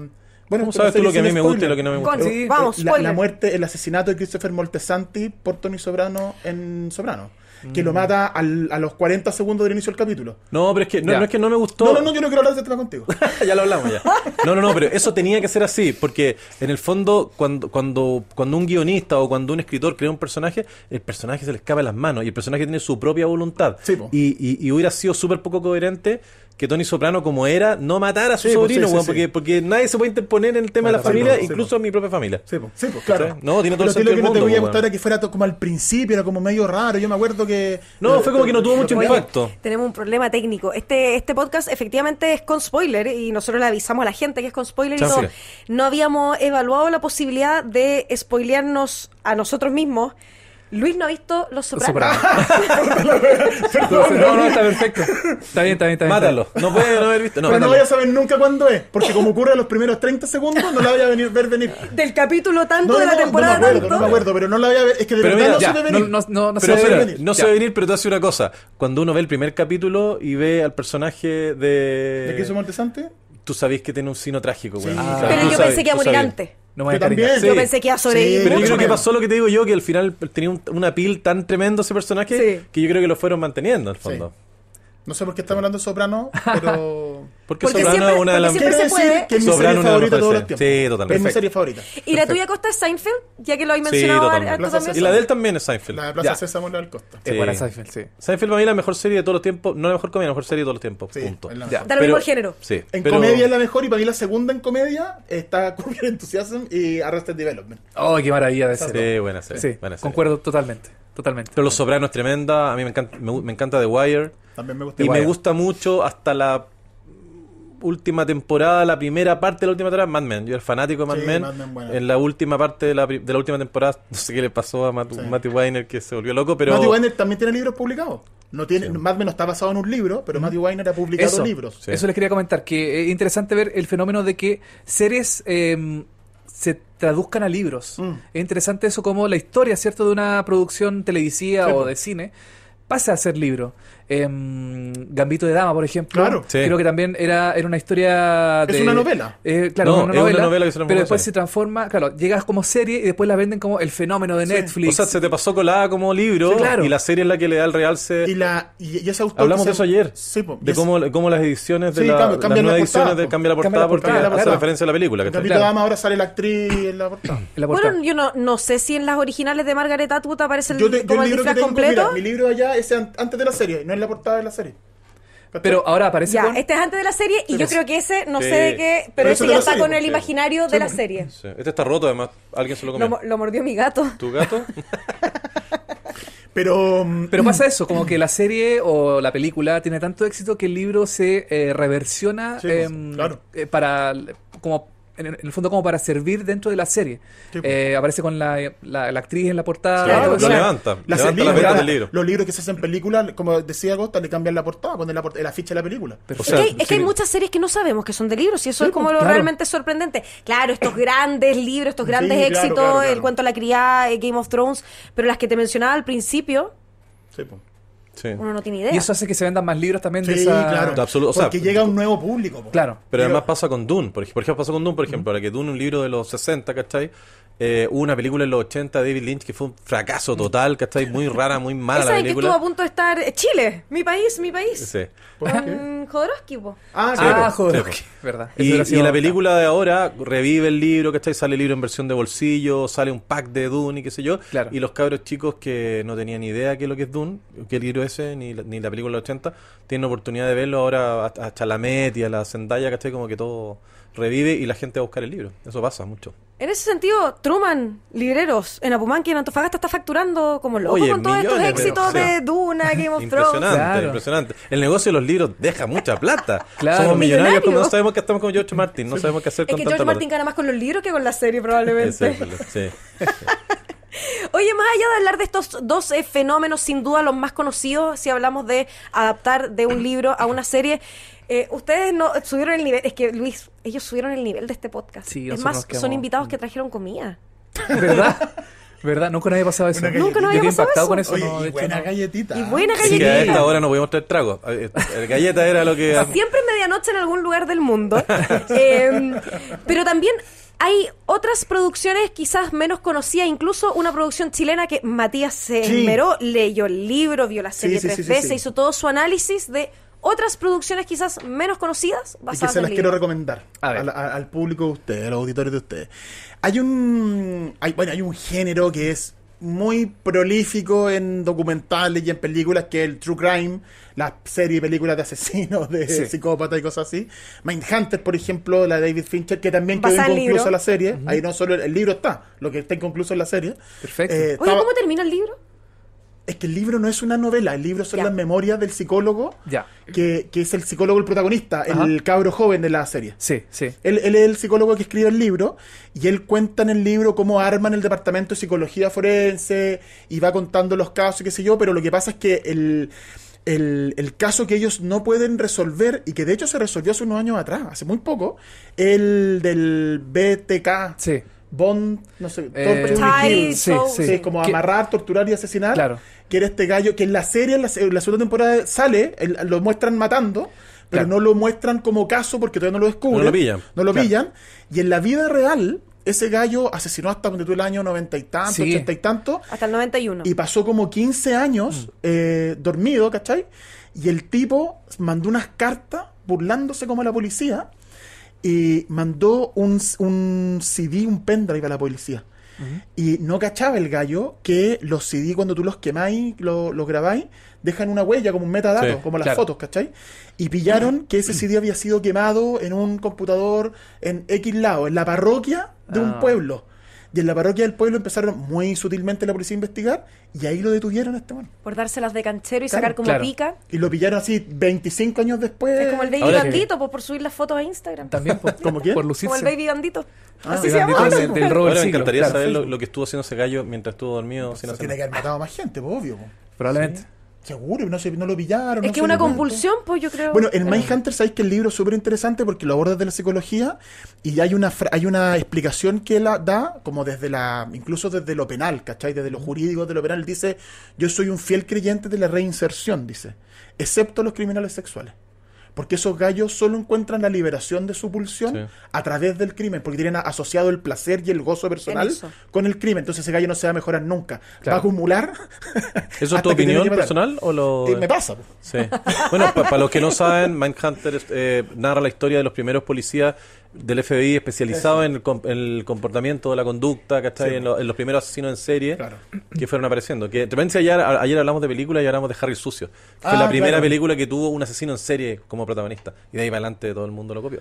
Bueno, sabes tú lo que a mí me gusta y lo que no me gusta? Eh, vamos, eh, la, muerte, el asesinato de Christopher Moltesanti por Tony Sobrano en Sobrano que lo mm. mata al, a los 40 segundos del inicio del capítulo. No, pero es que no, es que no me gustó. No, no, no, yo no quiero hablar de este tema contigo. ya lo hablamos ya. No, no, no, pero eso tenía que ser así, porque en el fondo, cuando, cuando, cuando un guionista o cuando un escritor crea un personaje, el personaje se le escapa de las manos y el personaje tiene su propia voluntad. Sí, y, y, y hubiera sido súper poco coherente que Tony Soprano, como era, no matara a su pues, sobrino, porque, porque nadie se puede interponer en el tema de la familia, incluso pues. mi propia familia. Sí, pues. claro. No, tiene todo el sentido. Lo que no te voy a gustar era que fuera como al principio, era como medio raro. Yo me acuerdo que. No, fue como que no tuvo mucho impacto. Tenemos un problema técnico. Este, este podcast efectivamente es con spoiler y nosotros le avisamos a la gente que es con spoiler y No habíamos evaluado la posibilidad de spoilearnos a nosotros mismos Luis no ha visto Los Sopranos. no, no, está perfecto. Está bien, está bien, está bien. Mátalo. No puede no haber visto. No, Pero no vaya a saber nunca cuándo es, porque como ocurre A los primeros 30 segundos, no la vaya a venir, ver venir. Del capítulo tanto de la temporada no, me acuerdo, tanto. No me acuerdo, pero no la vaya a ver. Es que de verdad no, ya, se venir. no, no, no, se ve venir. No se venir, pero tú hace una cosa. Cuando uno ve el primer capítulo y ve al personaje de. ¿De qué es Montesante? Tú sabías que tiene un sino trágico, güey. Ah. pero yo pensé que iba a morir antes. No me también. Yo pensé que iba a sobrevivir. pero yo creo que pasó lo que te digo yo, que al final tenía un, una pil tan tremendo ese personaje que yo creo que lo fueron manteniendo, al fondo. No sé por qué estamos hablando de Soprano, pero... Porque, es una de las siempre se que es mi serie favorita todos los tiempos. Sí, totalmente. Es mi serie favorita. ¿Y la tuya Costa es Seinfeld? Ya que lo habéis mencionado Y la de él también es Seinfeld. La de Plaza César del Costa. Es buena Seinfeld, sí. Seinfeld para mí es la mejor serie de todos los tiempos. No la mejor comedia, la mejor serie de todos los tiempos. punto. Da lo mismo género. Sí. En comedia es la mejor y para mí la segunda en comedia está Curb Enthusiasm y Arrested Development. Oh, qué maravilla de serie. Sí, buena serie. Sí, concuerdo totalmente. Totalmente. Pero Los Sobranos es tremenda. A mí me encanta, me, encanta The Wire. También me gusta. Y The Wire. me gusta mucho hasta la última temporada, la primera parte de la última temporada, Mad Men. Yo era fanático de Mad Men. En la última parte de la, última temporada, no sé qué le pasó a Matty Weiner que se volvió loco, pero. Matty Weiner también tiene libros publicados. No tiene, Mad Men no está basado en un libro, pero Matty Weiner ha publicado libros. Eso les quería comentar, que es interesante ver el fenómeno de que series em, se traduzcan a libros. Mm. Es interesante eso como la historia, ¿cierto?, de una producción televisiva o de cine pasa a ser libro. Em, Gambito de Dama, por ejemplo. Claro. Creo que también era, era una historia. es una novela. Eh, claro, es una novela Pero después se transforma, claro, llegas como serie y después la venden como el fenómeno de Netflix. O sea, se te pasó colada como libro y la serie es la que le da el realce. Y, la, y, y ese Hablamos de eso ayer. Sí, de cómo, cómo, las ediciones de la, cambian las de, cambia la portada, porque hace referencia a la película. Que Gambito de Dama ahora sale la actriz en la portada. Bueno, yo no, no sé si en las originales de Margaret Atwood aparece el, como el, libro completo. mi libro allá es antes de la serie. No la portada de la serie. Pero ahora aparece. Ya, este es antes de la serie y yo creo que ese, no sé de qué, pero, ese ya está con el imaginario de la pues. serie. Este está roto, además. Alguien se lo comió. Lo, mordió mi gato. ¿Tu gato? pero, mm, pero pasa eso, como que la serie o la película tiene tanto éxito que el libro se eh, reversiona pues, em, eh, para como en, el fondo como para servir dentro de la serie. Pues. Eh, aparece con la, actriz en la portada. lo, levanta. La levanta Los libros que se hacen películas, como decía Costa, le cambian la portada, ponen la, ficha de la película. es, que, hay muchas series que no sabemos que son de libros y eso es como pues, lo realmente sorprendente. Claro, estos grandes libros, estos grandes éxitos, El cuento a la criada, eh, Game of Thrones, pero las que te mencionaba al principio... Sí, pues uno no tiene idea. Y eso hace que se vendan más libros también de esa... claro. porque llega un nuevo público. Claro. Pero, además pasa con Dune. Por ejemplo, por pasa con Dune, por ejemplo, para que Dune, un libro de los 60, ¿cachai? Eh, una película en los 80 de David Lynch que fue un fracaso total, que está muy rara, muy mala la película. que estuvo a punto de estar Chile, mi país, mi país. Sí. ¿Por Ah, sí, Y, la película de ahora revive el libro, que está sale el libro en versión de bolsillo, sale un pack de Dune y qué sé yo. Y los cabros chicos que no tenían ni idea qué es lo que es Dune, qué libro ese, ni la, ni la película de los 80, tienen oportunidad de verlo ahora hasta la Met y a la Zendaya, ¿cachai? Como que todo revive y la gente va a buscar el libro. Eso pasa mucho. En ese sentido, Truman, libreros, en Apumanqui, en Antofagasta, está facturando como loco con todos estos éxitos de, Duna, Game of Thrones. Impresionante, impresionante. El negocio de los libros deja mucha plata. Somos millonarios, pero no sabemos qué estamos con George Martin, no sabemos qué hacer es con que George Martin gana más con los libros que con la serie, probablemente. sí. Oye, más allá de hablar de estos dos eh, fenómenos, sin duda los más conocidos, si hablamos de adaptar de un libro a una serie, eh, ustedes no subieron el nivel, es que Luis, ellos subieron el nivel de este podcast. es más, son invitados que trajeron comida. ¿Verdad? ¿Verdad? Nunca nos había pasado eso. Nunca nos había pasado con eso. no, y buena galletita. Y buena galletita. Sí, a esta hora no podemos traer trago. El galleta era lo que... Siempre medianoche en algún lugar del mundo. Em, pero también hay otras producciones quizás menos conocidas, incluso una producción chilena que Matías se sí. leyó el libro, vio la serie tres veces, hizo todo su análisis de otras producciones quizás menos conocidas. Y que se las quiero recomendar Al, público de ustedes, a los auditores de ustedes. Hay un, hay, bueno, hay un género que es muy prolífico en documentales y en películas, que es el True Crime, La serie y películas de asesinos, de psicópatas y cosas así. Mindhunter, por ejemplo, la de David Fincher, que también quedó inconclusa la serie. Ahí no solo el, libro está, lo que está inconcluso en la serie. Perfecto. Eh, Oye, ¿cómo termina el libro? es que el libro no es una novela, el libro son las memorias del psicólogo, Que, que, es el psicólogo el protagonista, el cabro joven de la serie. Sí, sí. Él, es el psicólogo que escribe el libro y él cuenta en el libro cómo arman el departamento de psicología forense y va contando los casos y qué sé yo, pero lo que pasa es que el, el caso que ellos no pueden resolver y que de hecho se resolvió hace unos años atrás, hace muy poco, el del BTK. Sí Bond, no sé, eh, sí. como amarrar, torturar y asesinar. Claro. Que era este gallo que en la serie, en la, segunda temporada sale, lo muestran matando, pero no lo muestran como caso porque todavía no lo descubren. No lo pillan. No lo pillan. Y en la vida real, ese gallo asesinó hasta donde tuvo el año noventa y tanto, y tanto. Hasta el 91. Y pasó como 15 años mm. eh, dormido, ¿cachai? Y el tipo mandó unas cartas burlándose como la policía y mandó un, un CD, un pendrive a la policía. Y no cachaba el gallo que los CD cuando tú los quemáis, los grabáis, dejan una huella como un metadato, como las fotos, ¿cachai? Y pillaron que ese CD había sido quemado en un computador en X lado, en la parroquia de un ah. pueblo. Y en la parroquia del pueblo empezaron muy sutilmente la policía a investigar y ahí lo detuvieron a este man. Por dárselas de canchero y sacar como pica. Y lo pillaron así 25 años después. Es como el Baby Bandito, pues, por subir las fotos a Instagram. También, por, ¿Como quién? Como el Baby Bandito. Ah, así se llama. Ahora me encantaría saber lo, que estuvo haciendo ese gallo mientras estuvo dormido. Sin Tiene que haber matado a más gente, pues, obvio. Probablemente. Seguro, no, se, no lo pillaron. Es que una compulsión, pues yo creo. Bueno, en Pero... Mindhunter sabéis que el libro es súper interesante porque lo aborda desde la psicología y hay una, hay una explicación que él da, como desde la incluso desde lo penal, ¿cachai? Desde lo jurídico, desde lo penal. Dice: Yo soy un fiel creyente de la reinserción, dice, excepto los criminales sexuales. Porque esos gallos solo encuentran la liberación de su pulsión a través del crimen, porque tienen asociado el placer y el gozo personal con el crimen. Entonces ese gallo no se va a mejorar nunca. Va a acumular. ¿Eso es tu opinión personal o lo... Eh, me pasa. Bueno, para los que no saben, Mindhunter eh, narra la historia de los primeros policías del FBI especializado en el, comportamiento De comportamiento, la conducta, que En, los primeros asesinos en serie que fueron apareciendo. Que de ayer, ayer hablamos de película y hablamos de Harry Sucio. Fue ah, la primera película que tuvo un asesino en serie como protagonista. Y de ahí para adelante todo el mundo lo copió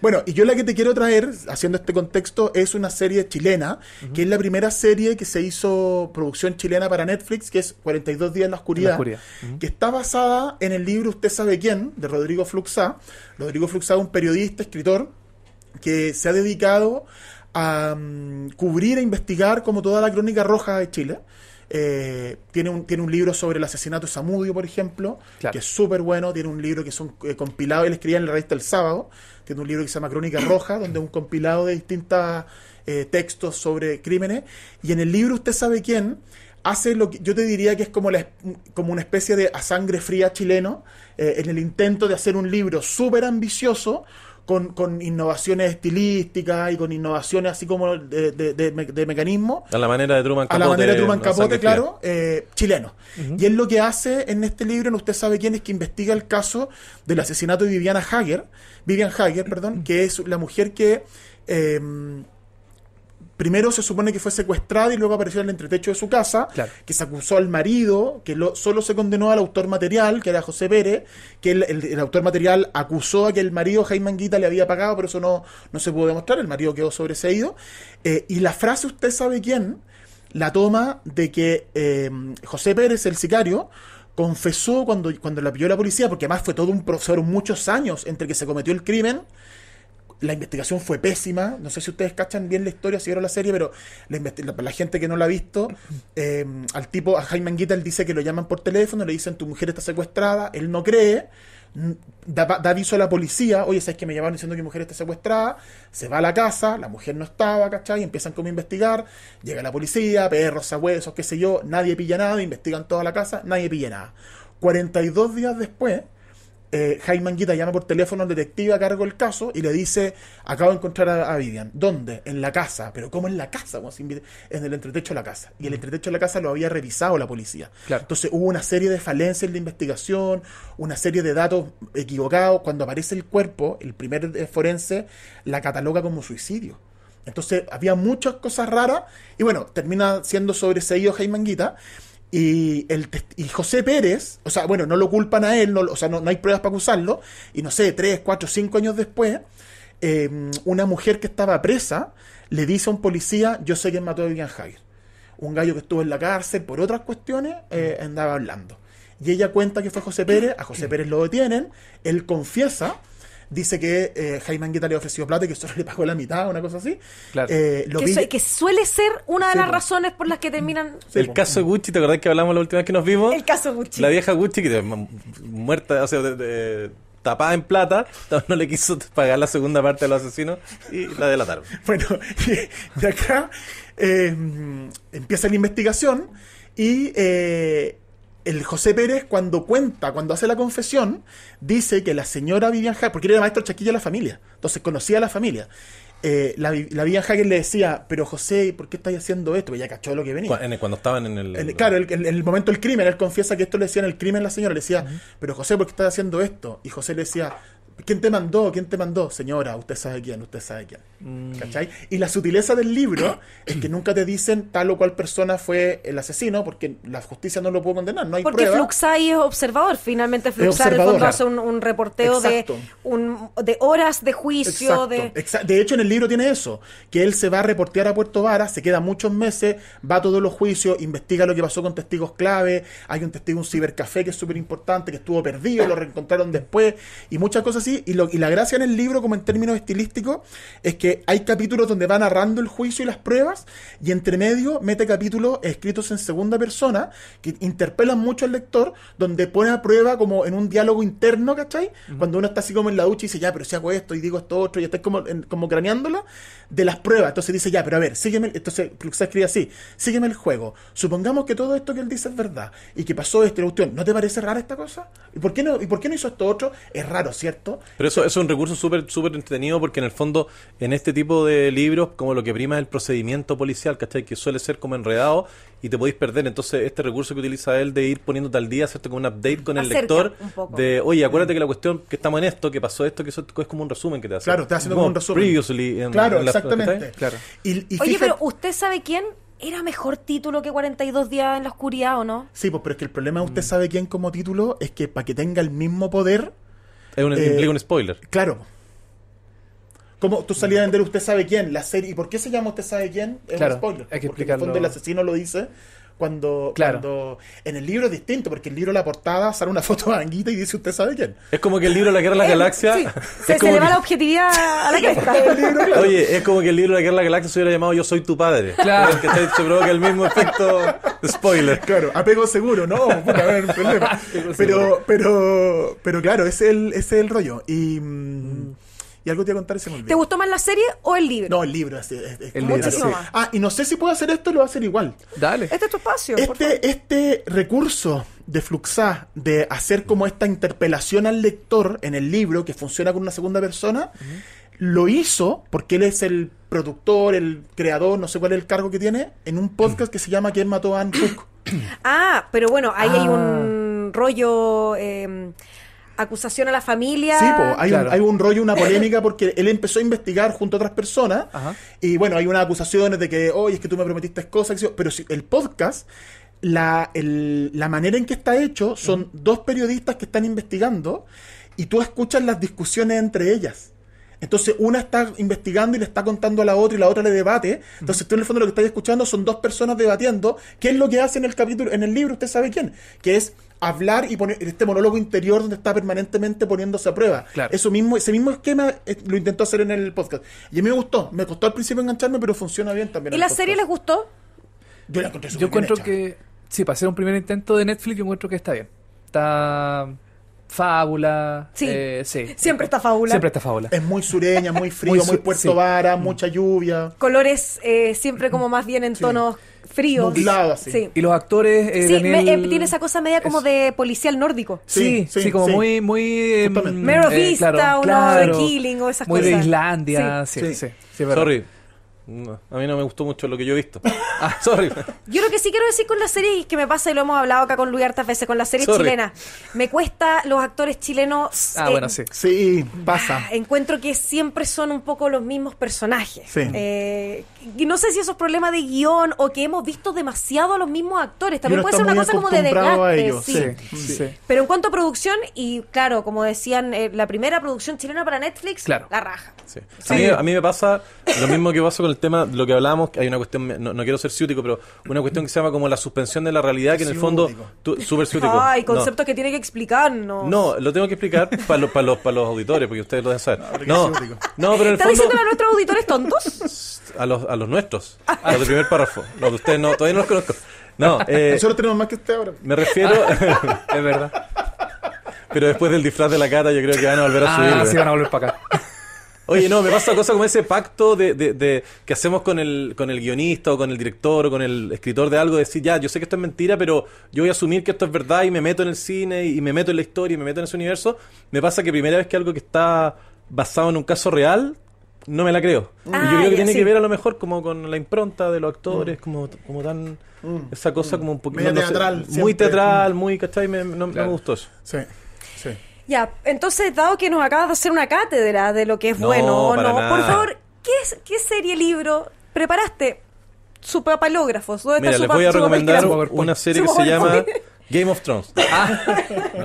bueno, y yo la que te quiero traer, haciendo este contexto, es una serie chilena, que es la primera serie que se hizo producción chilena para Netflix, que es 42 días en la oscuridad, que está basada en el libro Usted sabe quién, de Rodrigo Fluxá. Rodrigo Fluxá es un periodista, escritor, que se ha dedicado a mm, cubrir e investigar como toda la crónica roja de Chile. Eh, tiene, un, tiene un libro sobre el asesinato de Samudio, por ejemplo, que es súper bueno. Tiene un libro que son eh, compilados, él escribía en la revista El Sábado. Tiene un libro que se llama Crónica Roja, donde es un compilado de distintos eh, textos sobre crímenes. Y en el libro, usted sabe quién hace lo que yo te diría que es como, la, como una especie de a sangre fría chileno, eh, en el intento de hacer un libro súper ambicioso con, innovaciones estilísticas y con innovaciones así como de, de, mecanismo. A la manera de Truman Capote. A la manera de Truman Capote, claro, eh, chileno. Y es lo que hace en este libro, en Usted sabe quién es, que investiga el caso del asesinato de Viviana Hager, Vivian Hager, perdón, que es la mujer que... Eh, primero se supone que fue secuestrada y luego apareció en el entretecho de su casa, que se acusó al marido, que solo se condenó al autor material, que era José Pérez, que el, autor material acusó a que el marido Jaime Anguita le había pagado, pero eso no, no se pudo demostrar, el marido quedó sobreseído. Eh, y la frase usted sabe quién, la toma de que eh, José Pérez, el sicario, confesó cuando, cuando la pilló la policía, porque además fue todo un proceso muchos años entre que se cometió el crimen la investigación fue pésima. No sé si ustedes cachan bien la historia, si vieron la serie, pero la, gente que no la ha visto, eh, al tipo, a Jaime Anguita, él dice que lo llaman por teléfono, le dicen tu mujer está secuestrada, él no cree. Da, aviso a la policía, oye, ¿sabes que me llamaron diciendo que mi mujer está secuestrada? Se va a la casa, la mujer no estaba, ¿cachai? Y empiezan como a investigar, llega la policía, perros, sabuesos, qué sé yo, nadie pilla nada, investigan toda la casa, nadie pilla nada. 42 días después, eh, Jaime Manguita llama por teléfono al detective a cargo del caso y le dice, acabo de encontrar a, Vivian. ¿Dónde? En la casa. ¿Pero cómo en la casa? Como en el entretecho de la casa. Y el entretecho de la casa lo había revisado la policía. Entonces hubo una serie de falencias de investigación, una serie de datos equivocados. Cuando aparece el cuerpo, el primer eh, forense la cataloga como suicidio. Entonces había muchas cosas raras y bueno, termina siendo sobreseído Jaime Manguita y, el, y José Pérez, o sea, bueno, no lo culpan a él, no, o sea, no, hay pruebas para acusarlo, y no sé, tres cuatro cinco años después, em, una mujer que estaba presa le dice a un policía, yo sé quién mató a Vivian Javier. Un gallo que estuvo en la cárcel por otras cuestiones, eh, mm. andaba hablando. Y ella cuenta que fue José Pérez, a José mm. Pérez lo detienen, él confiesa, dice que eh, Jaime Anguita le ofreció plata y que solo le pagó la mitad, una cosa así. Claro. Eh, lo que, suele ser una de las razones por las que terminan. el caso Gucci, ¿te acordás que hablamos la última vez que nos vimos? El caso Gucci. La vieja Gucci, que muerta, o sea, tapada en plata, no le quiso pagar la segunda parte de los asesinos y la delataron. bueno, de acá eh, empieza la investigación y eh, el José Pérez cuando cuenta, cuando hace la confesión, dice que la señora Vivian Hague porque era maestro chaquilla de la familia, entonces conocía a la familia. Eh, la, la, Vivian le decía, pero José, ¿por qué estáis haciendo esto? Ella pues cachó lo que venía. Cuando, estaban en el... claro, en el, momento del crimen, él confiesa que esto le decía en el crimen la señora, le decía, pero José, ¿por qué estás haciendo esto? Y José le decía, ¿Quién te mandó? ¿Quién te mandó? Señora, usted sabe quién, usted sabe quién. Mm. ¿Cachai? Y la sutileza del libro es que nunca te dicen tal o cual persona fue el asesino, porque la justicia no lo puede condenar, no hay Porque Fluxay Fluxai es observador, finalmente Fluxai hace un, reporteo de, horas de juicio. De... de... hecho, en el libro tiene eso, que él se va a reportear a Puerto Vara, se queda muchos meses, va a todos los juicios, investiga lo que pasó con testigos clave, hay un testigo, un cibercafé que es súper importante, que estuvo perdido, lo reencontraron después, y muchas cosas así y, la gracia en el libro, como en términos estilísticos, es que hay capítulos donde va narrando el juicio y las pruebas, y entre medio mete capítulos escritos en segunda persona que interpelan mucho al lector, donde pone a prueba como en un diálogo interno, ¿cachai? Cuando uno está así como en la ducha y dice, ya, pero si hago esto y digo esto otro, y está como, como craneándola, de las pruebas. Entonces dice, ya, pero a ver, sígueme. Entonces se escribe así: sígueme el juego. Supongamos que todo esto que él dice es verdad y que pasó esta cuestión. ¿No te parece rara esta cosa? ¿Y por qué no, ¿y por qué no hizo esto otro? Es raro, ¿cierto? Pero eso, es un recurso súper súper entretenido porque en el fondo, en este tipo de libros, como lo que prima es el procedimiento policial, ¿cachai? Que suele ser como enredado y te podéis perder. Entonces, este recurso que utiliza él de ir poniendo tal día, hacerte Como un update con el lector. De, oye, acuérdate mm. que la cuestión que estamos en esto, que pasó esto, que eso es como un resumen que te hace. Claro, te haciendo como, un resumen. claro, exactamente. oye, pero ¿usted sabe quién? era mejor título que 42 días en la oscuridad, ¿o no? Sí, pues, pero es que el problema, usted sabe quién como título, es que para que tenga el mismo poder, un, implica eh, un spoiler. Claro. Como tú salías a vender usted sabe quién, la serie. ¿Y por qué se llama usted sabe quién? Es un spoiler. Hay que porque el fondo el asesino lo dice cuando, en el libro es distinto, porque el libro la portada sale una foto de Anguita y dice usted sabe quién. Es como que el libro La Guerra de la Galaxia. Se, le va la objetividad a la cresta. claro. Oye, es como que el libro La Guerra de la Galaxia se hubiera llamado Yo soy tu padre. Claro. Que se, provoca el mismo efecto spoiler. Claro, apego seguro, no, Pero, pero, pero claro, ese es el, es el rollo. Y. Mm, mm. Y algo te voy a contar ese momento. ¿Te gustó más la serie o el libro? No, el libro. Es, Ah, y no sé si puedo hacer esto, lo voy a hacer igual. Dale. Este es tu espacio. Este, este recurso de Fluxá, de hacer como esta interpelación al lector en el libro que funciona con una segunda persona, lo hizo porque él es el productor, el creador, no sé cuál es el cargo que tiene, en un podcast que se llama ¿Quién mató a Anne ah, pero bueno, ahí hay ah. un rollo. Em, acusación a la familia. Sí, hay, un, rollo, una polémica, porque él empezó a investigar junto a otras personas. Y bueno, hay unas acusaciones de que, oye, es que tú me prometiste cosas. Pero si el podcast la, manera en que está hecho son dos periodistas que están investigando y tú escuchas las discusiones entre ellas. Entonces una está investigando y le está contando a la otra y la otra le debate. Entonces tú en el fondo lo que estás escuchando son dos personas debatiendo qué es lo que hace en el capítulo, en el libro, usted sabe quién, que es hablar y poner este monólogo interior donde está permanentemente poniéndose a prueba. Eso mismo, ese mismo esquema eh, lo intentó hacer en el podcast. Y a mí me gustó, me costó al principio engancharme, pero funciona bien también. ¿Y la serie les gustó? Yo la encontré Yo encuentro que, sí, para hacer un primer intento de Netflix, yo encuentro que está bien. Está mm, fábula. Sí. Eh, sí. Siempre está fábula. Siempre está fábula. Es muy sureña, muy frío, muy, Puerto Vara, mm. mucha lluvia. Colores eh, siempre como más bien en tonos fríos. Nublado, Sí. Y los actores. Eh, sí, eh, tiene esa cosa media como de policial nórdico. Sí, sí, sí como muy. muy em, Mero Vista, eh, claro, o Killing o esas cosas. Muy de Islandia, sí. sí. Sorry a mí no me gustó mucho lo que yo he visto. Ah, sorry. yo lo que sí quiero decir con la serie, y que me pasa, y lo hemos hablado acá con Luis hartas veces, con la serie chilena. me cuesta los actores chilenos. Ah, bueno, sí. Sí, pasa. Ah, encuentro que siempre son un poco los mismos personajes. Sí. Eh, no sé si esos problemas de guión o que hemos visto demasiado a los mismos actores. También puede ser una cosa como de desgaste. Sí. Pero en cuanto a producción, y claro, como decían, eh, la primera producción chilena para Netflix, la raja. A a, mí, me pasa lo mismo que pasó con el tema, lo que hablábamos, hay una cuestión, no, no quiero ser ciútico, pero una cuestión que se llama como la suspensión de la realidad, que en el fondo, super súper ciútico. Ay, conceptos que tiene que explicar No, lo tengo que explicar para los, para los, para los auditores, porque ustedes lo deben saber. No, no, pero diciendo a nuestros auditores tontos? A los, a los nuestros, a los del primer párrafo. los de ustedes no, todavía no los conozco. No, eh, Nosotros tenemos más que usted ahora. Me refiero, ah. es verdad. Pero después del disfraz de la cara, yo creo que van a volver a ah, subir. Ah, sí, van a volver para acá. Oye, no, me pasa cosa como ese pacto de, de, que hacemos con el, con el guionista o con el director o con el escritor de algo, de decir, ya, yo sé que esto es mentira, pero yo voy a asumir que esto es verdad y me meto en el cine y me meto en la historia y me meto en ese universo. Me pasa que primera vez que algo que está basado en un caso real, no me la creo. y yo ah, creo que tiene que ver a lo mejor como con la impronta de los actores, mm. como, como tan... Mm. Esa cosa mm. como un poquito... teatral. muy teatral, muy, ¿cachai? Me, no, me gustó eso. Sí. Ya, entonces, dado que nos acabas de hacer una cátedra de lo que es bueno o no, por favor, ¿qué, ¿qué serie libro preparaste? Su ¿Dónde está su les voy a recomendar una serie que se llama Game of Thrones. Ah,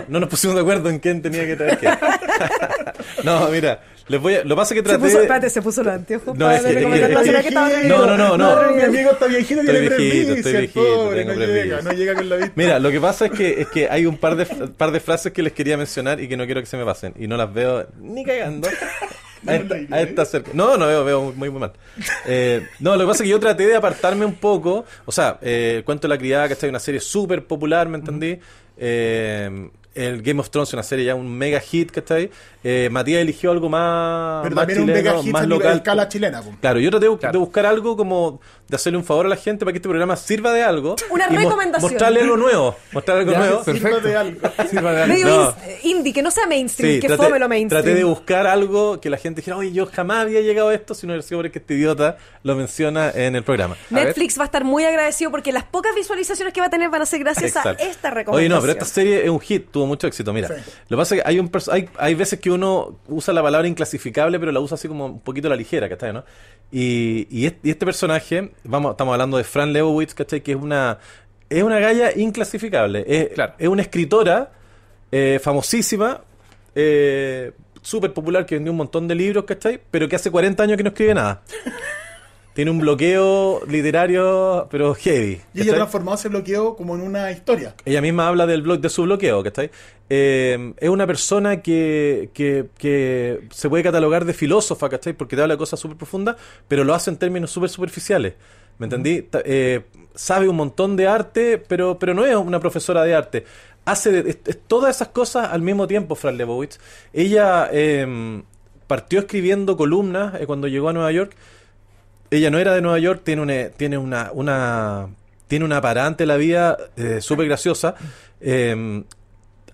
no, nos pusimos de acuerdo en quién tenía que traer qué. No, mira, les voy lo pasa que traté... Se puso, se puso no, es que, es que, es que, No, no, no, no. Mi amigo está viejito, estoy tiene viejito, estoy viejito, pobre, no llega, no llega con la vista. Mira, lo que pasa es que, es que hay un par de, par de frases que les quería mencionar y que no quiero que se me pasen. Y no las veo ni cagando. a esta, cerca. No, no veo, veo muy, muy mal. Eh, no, lo que pasa es que yo traté de apartarme un poco. O sea, eh, Cuento la Criada, que está una serie súper popular, ¿me entendí? Eh, el Game of Thrones es una serie ya un mega hit, ¿cachai? Eh, Matías eligió algo más. Pero más también chileno, un mega hit más local. escala chilena. Claro, yo traté de buscar algo como de hacerle un favor a la gente para que este programa sirva de algo. Una recomendación. mostrarle algo nuevo. Mostrarle algo nuevo. Sirva de algo. sirva eh, indie, que no sea mainstream, que traté, lo mainstream. Traté de buscar algo que la gente dijera, oye, yo jamás había llegado a esto si no hubiera sido porque este idiota lo menciona en el programa. Netflix va a estar muy agradecido porque las pocas visualizaciones que va a tener van a ser gracias a esta recomendación. Oye, no, pero esta serie es un hit mucho éxito. Mira, lo que pasa es que hay, un hay, hay veces que uno usa la palabra inclasificable, pero la usa así como un poquito la ligera, ¿cachai? ¿no? Y, este, personaje, vamos, estamos hablando de Fran Lebowitz, ¿cachai? Que es una, es una galla inclasificable. Es, es una escritora eh, famosísima, eh, súper popular, que vendió un montón de libros, ¿cachai? Pero que hace 40 años que no escribe nada. tiene un bloqueo literario, pero heavy. Y ella ha transformado ese bloqueo como en una historia. Ella misma habla del blog, de su bloqueo, ¿cachai? Eh, es una persona que, se puede catalogar de filósofa, ¿cachai? Porque te habla cosas súper profundas, pero lo hace en términos súper superficiales. ¿Me entendí? Eh, sabe un montón de arte, pero, pero no es una profesora de arte. Hace todas esas cosas al mismo tiempo, Fran Lebowitz. Ella em, partió escribiendo columnas eh, cuando llegó a Nueva York ella no era de Nueva York, tiene una, eh, tiene una, una, tiene una la vida eh, súper graciosa. Em,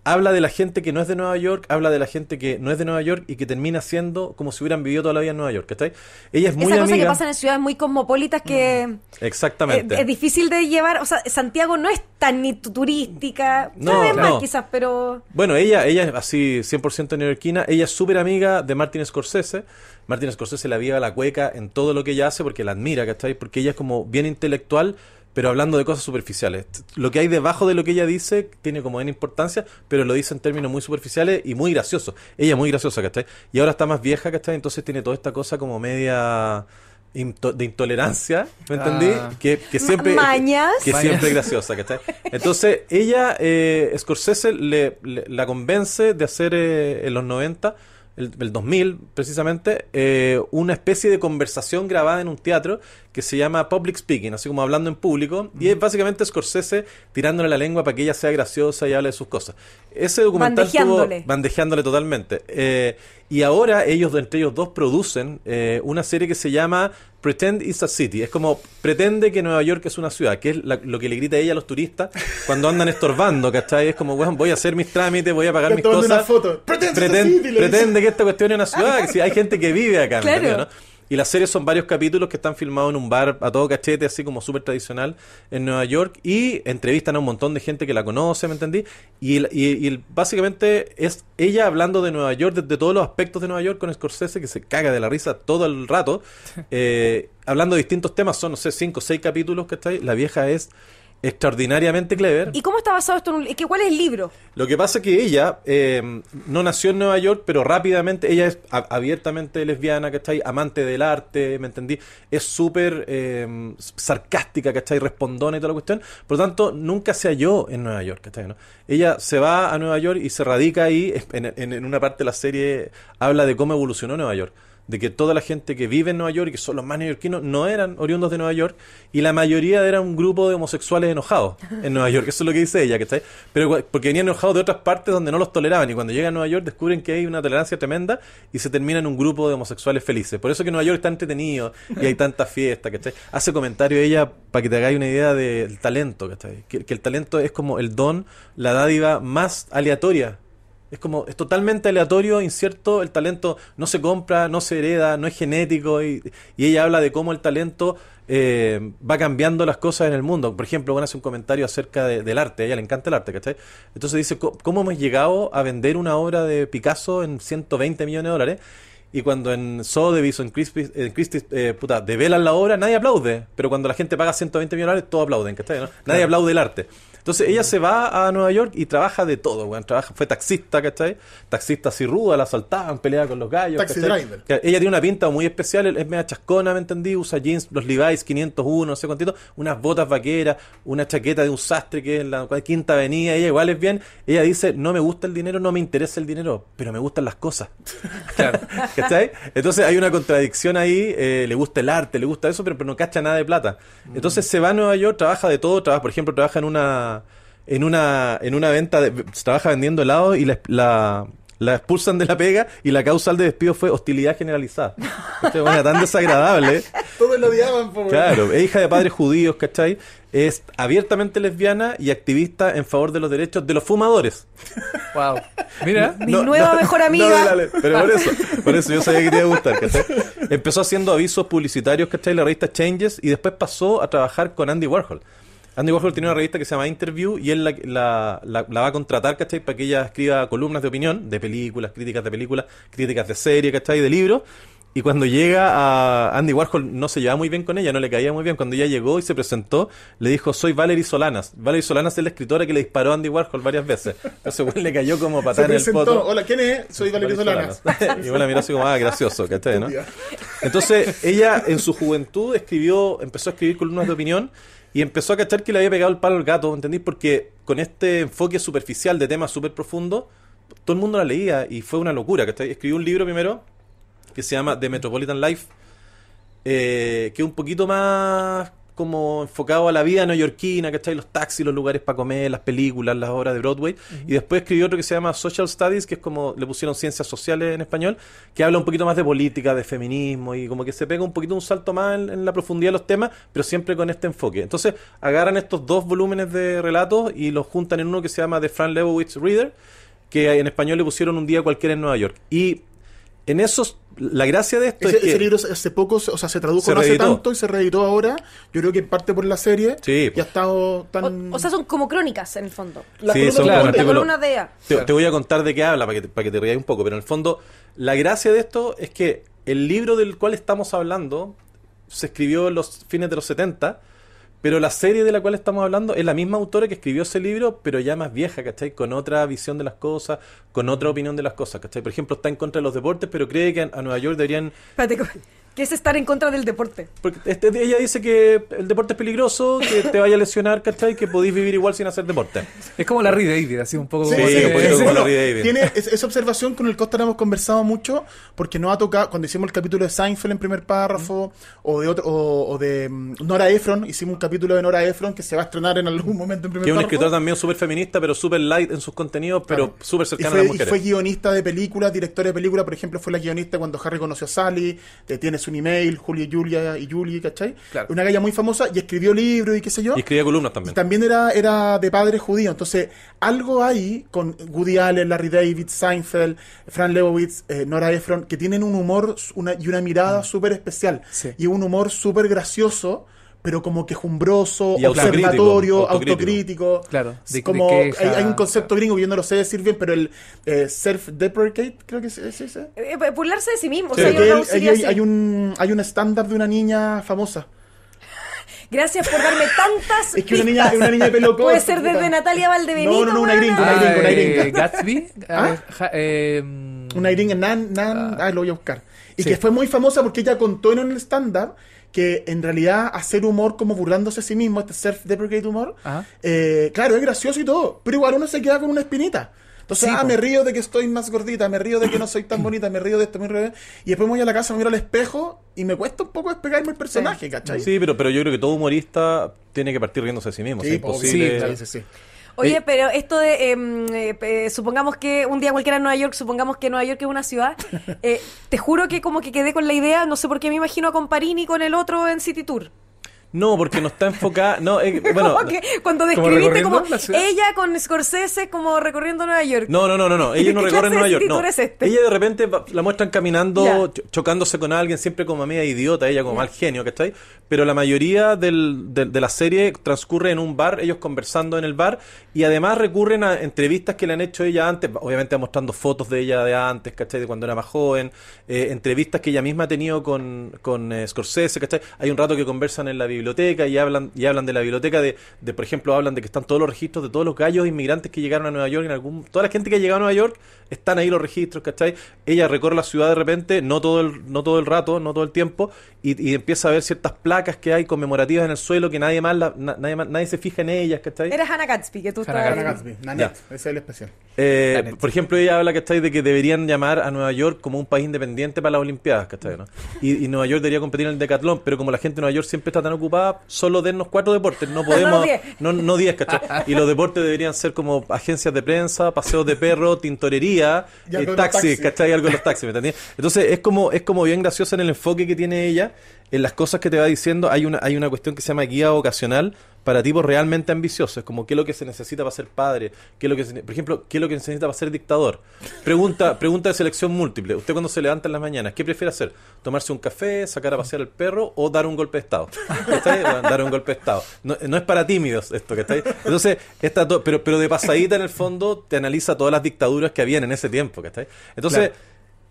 habla de la gente que no es de Nueva York, habla de la gente que no es de Nueva York y que termina siendo como si hubieran vivido toda la vida en Nueva York, ¿cachai? Ella es muy Esa cosa que pasa en ciudades muy cosmopolitas que... Mm, exactamente. Eh, es, difícil de llevar, o sea, Santiago no es tan ni turística, no, más quizás, pero... Bueno, ella, ella es así 100% neoyorquina, ella es súper amiga de Martin Scorsese, Martin Scorsese la viva la cueca en todo lo que ella hace porque la admira, ¿estáis? Porque ella es como bien intelectual, pero hablando de cosas superficiales. Lo que hay debajo de lo que ella dice tiene como una importancia, pero lo dice en términos muy superficiales y muy graciosos. Ella es muy graciosa, ¿cachai? Y ahora está más vieja, ¿cachai? Entonces tiene toda esta cosa como media de intolerancia, ¿me entendí? Ah. Que, que siempre Mañas. que siempre es graciosa, ¿cachai? Entonces ella, eh, Scorsese, le, la convence de hacer eh, en los 90 el, 2000 precisamente, eh, una especie de conversación grabada en un teatro que se llama Public Speaking, así como hablando en público, y es básicamente Scorsese tirándole la lengua para que ella sea graciosa y hable de sus cosas. Ese documental bandejeándole. Estuvo bandejeándole totalmente. Eh, y ahora ellos, entre ellos dos, producen eh, una serie que se llama Pretend it's a city. Es como pretende que Nueva York es una ciudad, que es lo que le grita ella a los turistas cuando andan estorbando, ¿cachai? Es como, weón, voy a hacer mis trámites, voy a pagar mis cosas. pretende, que esta cuestión es una ciudad, que si hay gente que vive acá, claro. ¿no? Y las series son varios capítulos que están filmados en un bar a todo cachete, así como súper tradicional en Nueva York. Y entrevistan a un montón de gente que la conoce, ¿me entendí? Y, básicamente es ella hablando de Nueva York, desde de todos los aspectos de Nueva York con Scorsese, que se caga de la risa todo el rato. Eh, hablando de distintos temas, son, no sé, cinco o seis capítulos, que ahí. La vieja es extraordinariamente clever. ¿Y cómo está basado esto? En un, ¿Cuál es el libro? Lo que pasa es que ella eh, no nació en Nueva York, pero rápidamente, ella es abiertamente lesbiana, ¿cachai? Amante del arte, ¿me entendí? Es súper eh, sarcástica, ¿cachai? Respondona y toda la cuestión. Por lo tanto, nunca se halló en Nueva York, ¿cachai? Ella se va a Nueva York y se radica ahí, en una parte de la serie habla de cómo evolucionó Nueva York de que toda la gente que vive en Nueva York, y que son los más neoyorquinos, no eran oriundos de Nueva York, y la mayoría era un grupo de homosexuales enojados en Nueva York, eso es lo que dice ella, ¿cachai? Pero porque venían enojados de otras partes donde no los toleraban, y cuando llegan a Nueva York descubren que hay una tolerancia tremenda y se termina en un grupo de homosexuales felices. Por eso que Nueva York está entretenido y hay tanta fiesta, ¿cachai? Hace comentario ella para que te hagáis una idea del talento, Que, que el talento es como el don, la dádiva más aleatoria es como, es totalmente aleatorio, incierto, el talento no se compra, no se hereda, no es genético, y, ella habla de cómo el talento eh, va cambiando las cosas en el mundo. Por ejemplo, van hace un comentario acerca del arte, a ella le encanta el arte, ¿cachai? Entonces dice, ¿cómo hemos llegado a vender una obra de Picasso en 120 millones de dólares? Y cuando en Sotheby's o en Christie's, en Christie's eh, puta, develan la obra, nadie aplaude. Pero cuando la gente paga 120 millones de dólares, todos aplauden, ¿cachai? ¿no? Nadie aplaude el arte. Entonces ella se va a Nueva York y trabaja de todo, Trabaja, fue taxista, ¿cachai? Taxista así ruda, la asaltaban, peleaba con los gallos. Taxi driver. Ella tiene una pinta muy especial, es media chascona, ¿me entendí? Usa jeans, los Levi's 501, no sé cuánto unas botas vaqueras, una chaqueta de un sastre que es en la quinta avenida, ella igual es bien. Ella dice, no me gusta el dinero, no me interesa el dinero, pero me gustan las cosas. ¿Cachai? Entonces hay una contradicción ahí, eh, le gusta el arte, le gusta eso, pero, no cacha nada de plata. Entonces se va a Nueva York, trabaja de todo, trabaja, por ejemplo, trabaja en una en una, en una venta, de, trabaja vendiendo helados y la, expulsan de la pega y la causa de despido fue hostilidad generalizada. Este tan desagradable. Todos lo odiaban, por Claro, hija de padres judíos, ¿cachai? Es abiertamente lesbiana y activista en favor de los derechos de los fumadores. Wow. Mira. Mi nueva mejor amiga. pero por eso, yo sabía que te iba a gustar, Empezó haciendo avisos publicitarios, ¿cachai? La revista Changes y después pasó a trabajar con Andy Warhol. Andy Warhol tiene una revista que se llama Interview y él la, va a contratar, ¿cachai? Para que ella escriba columnas de opinión, de películas, críticas de películas, críticas de series, ¿cachai? De libros. Y cuando llega a Andy Warhol no se llevaba muy bien con ella, no le caía muy bien. Cuando ella llegó y se presentó, le dijo, soy Valerie Solanas. Valerie Solanas es la escritora que le disparó a Andy Warhol varias veces. Entonces le cayó como patada en el poto. Hola, ¿quién es? Soy Valerie, Solanas. y bueno, miró así como, ah, gracioso, ¿cachai? Entonces ella en su juventud escribió, empezó a escribir columnas de opinión y empezó a cachar que le había pegado el palo al gato, ¿entendís? Porque con este enfoque superficial de temas súper profundos, todo el mundo la leía y fue una locura. ¿cachai? escribió un libro primero que se llama The Metropolitan Life, eh, que es un poquito más como enfocado a la vida neoyorquina, ahí Los taxis, los lugares para comer, las películas, las obras de Broadway. Y después escribió otro que se llama Social Studies, que es como le pusieron ciencias sociales en español, que habla un poquito más de política, de feminismo y como que se pega un poquito un salto más en, la profundidad de los temas, pero siempre con este enfoque. Entonces agarran estos dos volúmenes de relatos y los juntan en uno que se llama The Frank Lebowitz Reader, que en español le pusieron un día cualquiera en Nueva York. Y en esos la gracia de esto ese, es que. Ese libro hace poco, o sea, se tradujo no hace tanto y se reeditó ahora. Yo creo que en parte por la serie. Sí. ha estado tan. O, sea, son como crónicas en el fondo. sí, Te, voy a contar de qué habla para que, para que te rías un poco, pero en el fondo, la gracia de esto es que el libro del cual estamos hablando se escribió en los fines de los 70 pero la serie de la cual estamos hablando es la misma autora que escribió ese libro, pero ya más vieja, ¿cachai? Con otra visión de las cosas, con otra opinión de las cosas, ¿cachai? Por ejemplo, está en contra de los deportes, pero cree que a Nueva York deberían que es estar en contra del deporte. Porque este, ella dice que el deporte es peligroso, que te vaya a lesionar, ¿cachai? Que podís vivir igual sin hacer deporte. Es como Larry David, así un poco como, sí, como Tiene esa observación con el Costa la hemos conversado mucho, porque nos ha tocado, cuando hicimos el capítulo de Seinfeld en primer párrafo, o de otro, o, de mm, Nora Efron, hicimos un capítulo de Nora Efron que se va a estrenar en algún momento en primer párrafo. Que es un escritor también súper feminista, pero súper light en sus contenidos, pero súper cercano a las mujeres. Y fue guionista de películas, director de películas, por ejemplo, fue la guionista cuando Harry conoció a Sally, tiene un email, Julia y Julia y Juli, ¿cachai? Una galla muy famosa y escribió libros y qué sé yo. Y escribía columnas también. también era, era de padres judíos. Entonces, algo ahí con Woody Allen, Larry David, Seinfeld, Fran Lebowitz, eh, Nora Ephron, que tienen un humor y una mirada mm. súper especial. Y un humor súper gracioso pero como quejumbroso, y observatorio, autocrítico. Claro, como hay, un concepto gringo que yo no lo sé decir bien, pero el eh, self-deprecate, creo que es ese. Es, eh, es. Eh, burlarse de sí mismo. O sea, hay, hay, hay, un hay un estándar de una niña famosa. Gracias por darme tantas. es que una niña, una niña de pelo Puede ser desde Natalia Valdebenito. No, no, no, una gringa, una gringa, una ah, gringa. Gatsby. ¿Ah? ah em, una gringa, Nan, Nan. Ah. ah. lo voy a buscar. Y que fue muy famosa porque ella contó en un estándar que en realidad hacer humor como burlándose a sí mismo, este self-deprecate humor, eh, claro, es gracioso y todo, pero igual uno se queda con una espinita. Entonces, ah, me río de que estoy más gordita, me río de que no soy tan bonita, me río de esto, me río de... Y después me voy a la casa, me miro al espejo y me cuesta un poco despegarme el personaje, ¿cachai? Sí, pero, pero yo creo que todo humorista tiene que partir riéndose a sí mismo. Sí, es imposible. sí, sí. Oye, eh, pero esto de, em, eh, supongamos que un día cualquiera en Nueva York, supongamos que Nueva York es una ciudad, eh, te juro que como que quedé con la idea, no sé por qué me imagino a Comparini con el otro en City Tour. No, porque no está enfocada. No, bueno. cuando describiste como, ella con Scorsese como recorriendo Nueva York. No, no, no, no, no. no recorre Nueva York. Este? Ella de repente la muestran caminando, chocándose con alguien, siempre como a media idiota, ella como mal genio, ahí pero la mayoría de, la serie transcurre en un bar, ellos conversando en el bar, y además recurren a entrevistas que le han hecho ella antes, obviamente mostrando fotos de ella de antes, ¿cachai? De cuando era más joven, eh, entrevistas que ella misma ha tenido con, con eh, Scorsese, ¿cachai? Hay un rato que conversan en la biblioteca y hablan, y hablan de la biblioteca, de, por ejemplo, hablan de que están todos los registros de todos los gallos inmigrantes que llegaron a Nueva York, en algún, toda la gente que ha llegado a Nueva York, están ahí los registros, ¿cachai? Ella recorre la ciudad de repente, no todo el, no todo el rato, no todo el tiempo, y, y empieza a ver ciertas placas que hay conmemorativas en el suelo que nadie más, nadie, más nadie, se fija en ellas, ¿cachai? Eres Hannah Gatsby, que tú estás... Hannah Gatsby, Nanette, ese es el especial. Eh, por ejemplo, ella habla, que ¿cachai? De que deberían llamar a Nueva York como un país independiente para las Olimpiadas, ¿cachai? Y, Nueva York debería competir en el decatlón, pero como la gente de Nueva York siempre está tan ocupada, solo dennos cuatro deportes, no podemos... no, no diez, Y los deportes deberían ser como agencias de prensa, paseos de perro, tintorería, eh, taxis, taxi. ¿cachai? Algo de los taxis, ¿me entendí? Entonces es como, es como bien graciosa en el enfoque que tiene ella en las cosas que te va diciendo hay una, hay una cuestión que se llama guía vocacional para tipos realmente ambiciosos, como qué es lo que se necesita para ser padre, qué es lo que por ejemplo, qué es lo que se necesita para ser dictador. Pregunta, pregunta de selección múltiple. Usted cuando se levanta en las mañanas, ¿qué prefiere hacer? ¿Tomarse un café, sacar a pasear al perro o dar un golpe de estado? dar un golpe de estado. No, es para tímidos esto que está ahí. Entonces, pero pero de pasadita en el fondo te analiza todas las dictaduras que habían en ese tiempo, ¿estáis? Entonces,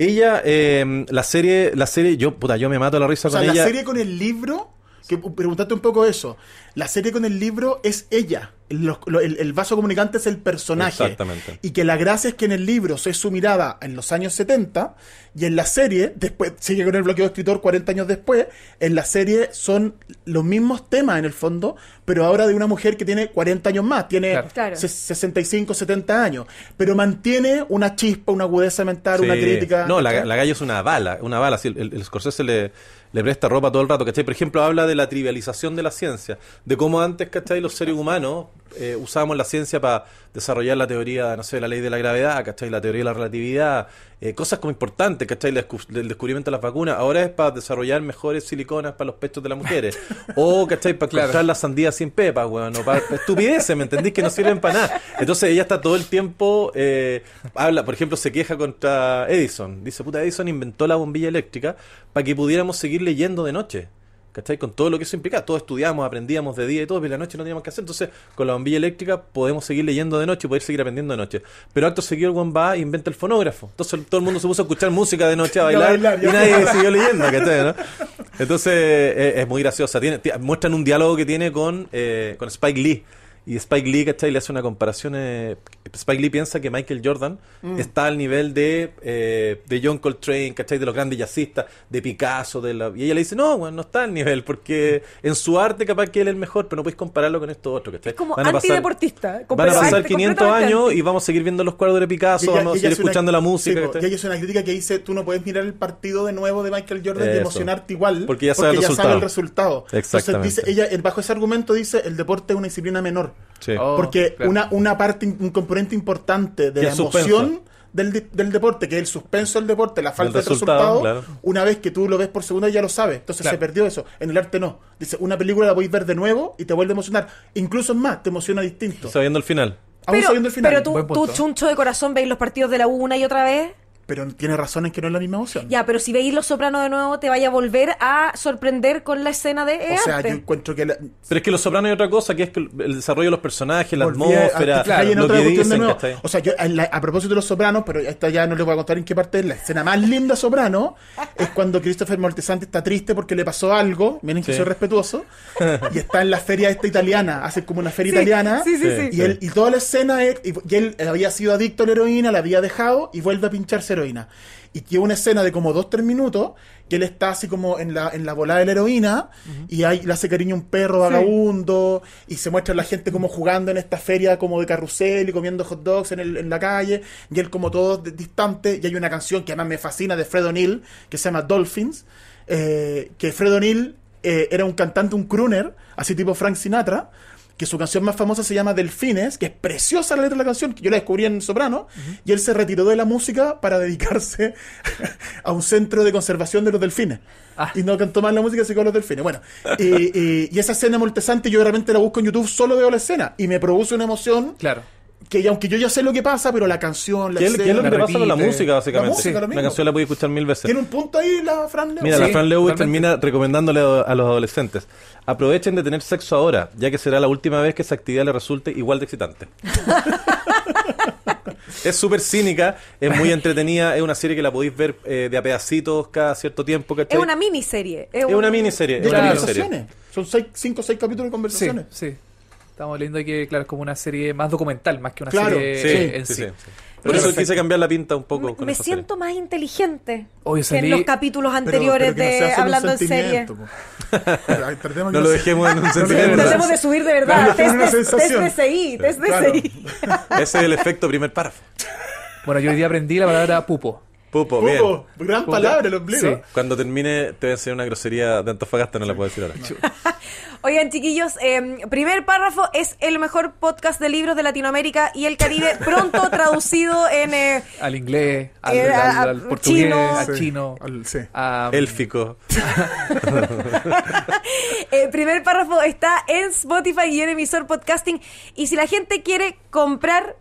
ella, em, la serie, la serie, yo, puta, yo me mato la risa o sea, con ella. La serie con el libro que, un poco eso. La serie con el libro es ella. El, vaso comunicante es el personaje. Exactamente. Y que la gracia es que en el libro es su mirada en los años 70 y en la serie, después sigue con el bloqueo de escritor 40 años después, en la serie son los mismos temas en el fondo, pero ahora de una mujer que tiene 40 años más, tiene 65, 70 años, pero mantiene una chispa, una agudeza mental, una crítica. No, la, gallo es una bala, una bala. Sí, el, el Scorsese le le presta ropa todo el rato, ¿cachai? Por ejemplo, habla de la trivialización de la ciencia, de cómo antes, ¿cachai? Los seres humanos eh, usábamos la ciencia para desarrollar la teoría, no sé, la ley de la gravedad, ¿cachai? La teoría de la relatividad, eh, cosas como importantes, ¿cachai? El descubrimiento de las vacunas, ahora es para desarrollar mejores siliconas para los pechos de las mujeres. o, ¿cachai? Para claro. las sandías sin pepas, bueno o para estupideces, ¿me entendís? Que no sirven para nada. Entonces ella está todo el tiempo, eh, habla, por ejemplo, se queja contra Edison. Dice, puta, Edison inventó la bombilla eléctrica para que pudiéramos seguir leyendo de noche. ¿Cachai? Con todo lo que eso implica. Todos estudiamos, aprendíamos de día y todo, pero la noche no teníamos que hacer. Entonces, con la bombilla eléctrica podemos seguir leyendo de noche y poder seguir aprendiendo de noche. Pero acto seguido el va e inventa el fonógrafo. Entonces todo el mundo se puso a escuchar música de noche, a bailar, y nadie siguió leyendo, ¿cachai? Entonces, eh, es, muy graciosa. Tiene, muestran un diálogo que tiene con, eh, con Spike Lee y Spike Lee, ¿cachai? Le hace una comparación. Eh, Spike Lee piensa que Michael Jordan mm. está al nivel de, eh, de John Coltrane, ¿cachai? De los grandes jazzistas, de Picasso, de la... Y ella le dice, no, bueno, no está al nivel, porque en su arte capaz que él es el mejor, pero no puedes compararlo con esto otro, que Es como pasar, antideportista. Van a pasar 500 años y vamos a seguir viendo los cuadros de Picasso, vamos a seguir escuchando la música. y ella es una crítica que dice, tú no puedes mirar el partido de nuevo de Michael Jordan y emocionarte igual, porque ya, sabes el resultado. Exactamente. Entonces, dice, ella, bajo ese argumento dice, el deporte es una disciplina menor. Oh, Porque una, una parte, un componente importante de la emoción del, del deporte, que es el suspenso del deporte, la falta de resultado, una vez que tú lo ves por segunda ya lo sabes. Entonces se perdió eso. En el arte no. Dice, una película la a ver de nuevo y te vuelve a emocionar. Incluso más, te emociona distinto. Sabiendo el final. Aún sabiendo el final. Pero tú, tú, chuncho de corazón, veis los partidos de la U una y otra vez pero tiene razón en que no es la misma emoción. Ya, pero si veis Los Sopranos de nuevo, te vaya a volver a sorprender con la escena de. E o sea, yo encuentro que. Pero es que Los Sopranos hay otra cosa, que es el desarrollo de los personajes, la atmósfera. A, otra que de nuevo. o sea, yo a, propósito de Los Sopranos, pero esta ya no les voy a contar en qué parte es la escena más linda Soprano, es cuando Christopher Moltisanti está triste porque le pasó algo, miren que soy respetuoso, y está en la feria esta italiana, hace como una feria italiana, sí, y, él, y toda la escena, es, y, y él había sido adicto a la heroína, la había dejado y vuelve a pincharse heroína. Y tiene una escena de como dos, tres minutos que él está así como en la, en la volada de la heroína y ahí le hace cariño un perro vagabundo y se muestra la gente como jugando en esta feria como de carrusel y comiendo hot dogs en, en la calle y él como todo distante y hay una canción que además me fascina de Fred O'Neill que se llama Dolphins eh, que Fred O'Neill eh, era un cantante, un crooner, así tipo Frank Sinatra, que su canción más famosa se llama Delfines, que es preciosa la letra de la canción, que yo la descubrí en Soprano, y él se retiró de la música para dedicarse a un centro de conservación de los delfines. Ah. Y no cantó más la música, sino los delfines. Bueno, y esa escena moltesante yo realmente la busco en YouTube, solo veo la escena, y me produce una emoción. Claro que aunque yo ya sé lo que pasa, pero la canción, la ¿Qué, es lo que pasa con la música, básicamente? La, canción la podéis escuchar mil veces. Tiene un punto ahí la Fran Lewis. Mira, la Fran Lewis termina recomendándole a los adolescentes. Aprovechen de tener sexo ahora, ya que será la última vez que esa actividad les resulte igual de excitante. es súper cínica, es muy entretenida, es una serie que la podéis ver eh, de a pedacitos cada cierto tiempo. Es una miniserie. Es, una, miniserie. Son cinco o seis capítulos de conversaciones. sí. Estamos leyendo que, claro, es como una serie más documental, más que una serie en sí. sí. sí. Por eso quise cambiar la pinta un poco. Me, siento más inteligente que en los capítulos anteriores de hablando en serie. no, lo dejemos en un sentimiento. de subir de verdad. test, de test de CI. Ese es el efecto primer párrafo. Bueno, yo hoy día aprendí la palabra pupo. Pupo, bien. gran palabra, el ombligo. Cuando termine, te voy a enseñar una grosería de Antofagasta, no la puedo decir ahora. Oigan, chiquillos, em, primer párrafo es el mejor podcast de libros de Latinoamérica y el Caribe, pronto traducido en. Eh, al inglés, al, eh, portugués, al, chino, al, élfico. el eh, primer párrafo está en Spotify y en emisor podcasting. Y si la gente quiere comprar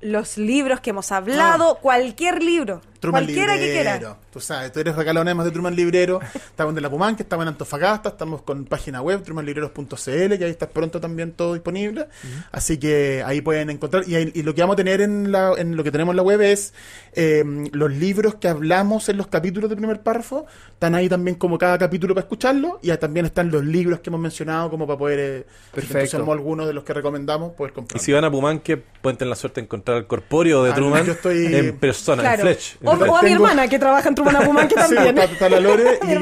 los libros que hemos hablado, ah. cualquier libro Truman Librero. Tú sabes, tú eres regalón además de Truman Librero. estamos en la Pumán, que estamos en Antofagasta, estamos con página web trumanlibreros.cl, que ahí está pronto también todo disponible. Así que ahí pueden encontrar. Y, lo que vamos a tener en, lo que tenemos en la web es em, los libros que hablamos en los capítulos del primer párrafo. Están ahí también como cada capítulo para escucharlo. Y también están los libros que hemos mencionado como para poder, eh, Perfecto. algunos de los que recomendamos, poder comprar. Y si van a Pumán, que pueden tener la suerte de encontrar el corpóreo de ah, Truman en persona, en Fletch. O, a mi hermana que trabaja en Truman Trumana que también. Sí, está, la Lore y a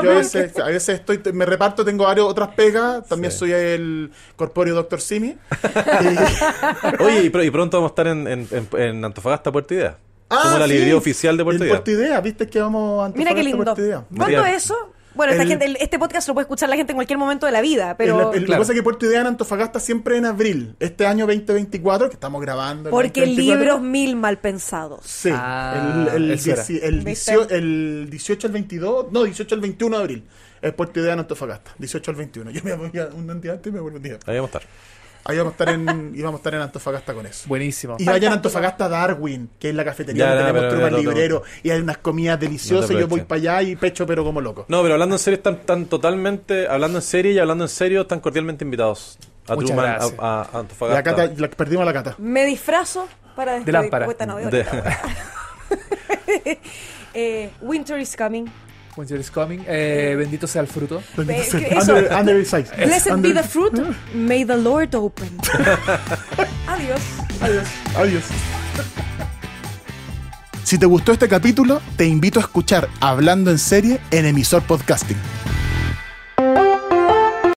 veces, a veces me reparto, tengo otras pegas, también soy el corpóreo Dr. Simi. Oye, y, pronto vamos a estar en, Antofagasta Puerto Idea. Ah, como la librería oficial de Puerto Idea. Puerto Idea, viste que vamos a Antofagasta Mira qué lindo. ¿Cuánto es eso? Bueno, este podcast lo puede escuchar la gente en cualquier momento de la vida, pero... La cosa que es que Puerto Antofagasta siempre en abril, este año 2024, que estamos grabando. Porque libros mil mal pensados. Sí, el, ah, el, 18, al 22, no, 18 al 21 de abril. Es Puerto en Antofagasta, 18 al 21. Yo me voy a un día antes y me vuelvo un día. Ahí vamos estar. Ahí vamos a estar en, íbamos a estar en Antofagasta con eso. Buenísimo. Y vayan a Antofagasta Darwin, que es la cafetería donde tenemos el librero y hay unas comidas deliciosas. yo voy para allá y pecho, pero como loco. No, pero hablando en serio, están, totalmente. Hablando en serio y hablando en serio, están cordialmente invitados a a, Antofagasta. La cata, la, perdimos la cata. Me disfrazo para De lámpara. Cuesta, de... Eh, winter is coming. When is Coming. Eh, bendito sea el fruto. Bendito sea. Under, Blessed be the fruit. May the Lord open. Adiós. Adiós. Adiós. Si te gustó este capítulo, te invito a escuchar Hablando en Serie en Emisor Podcasting.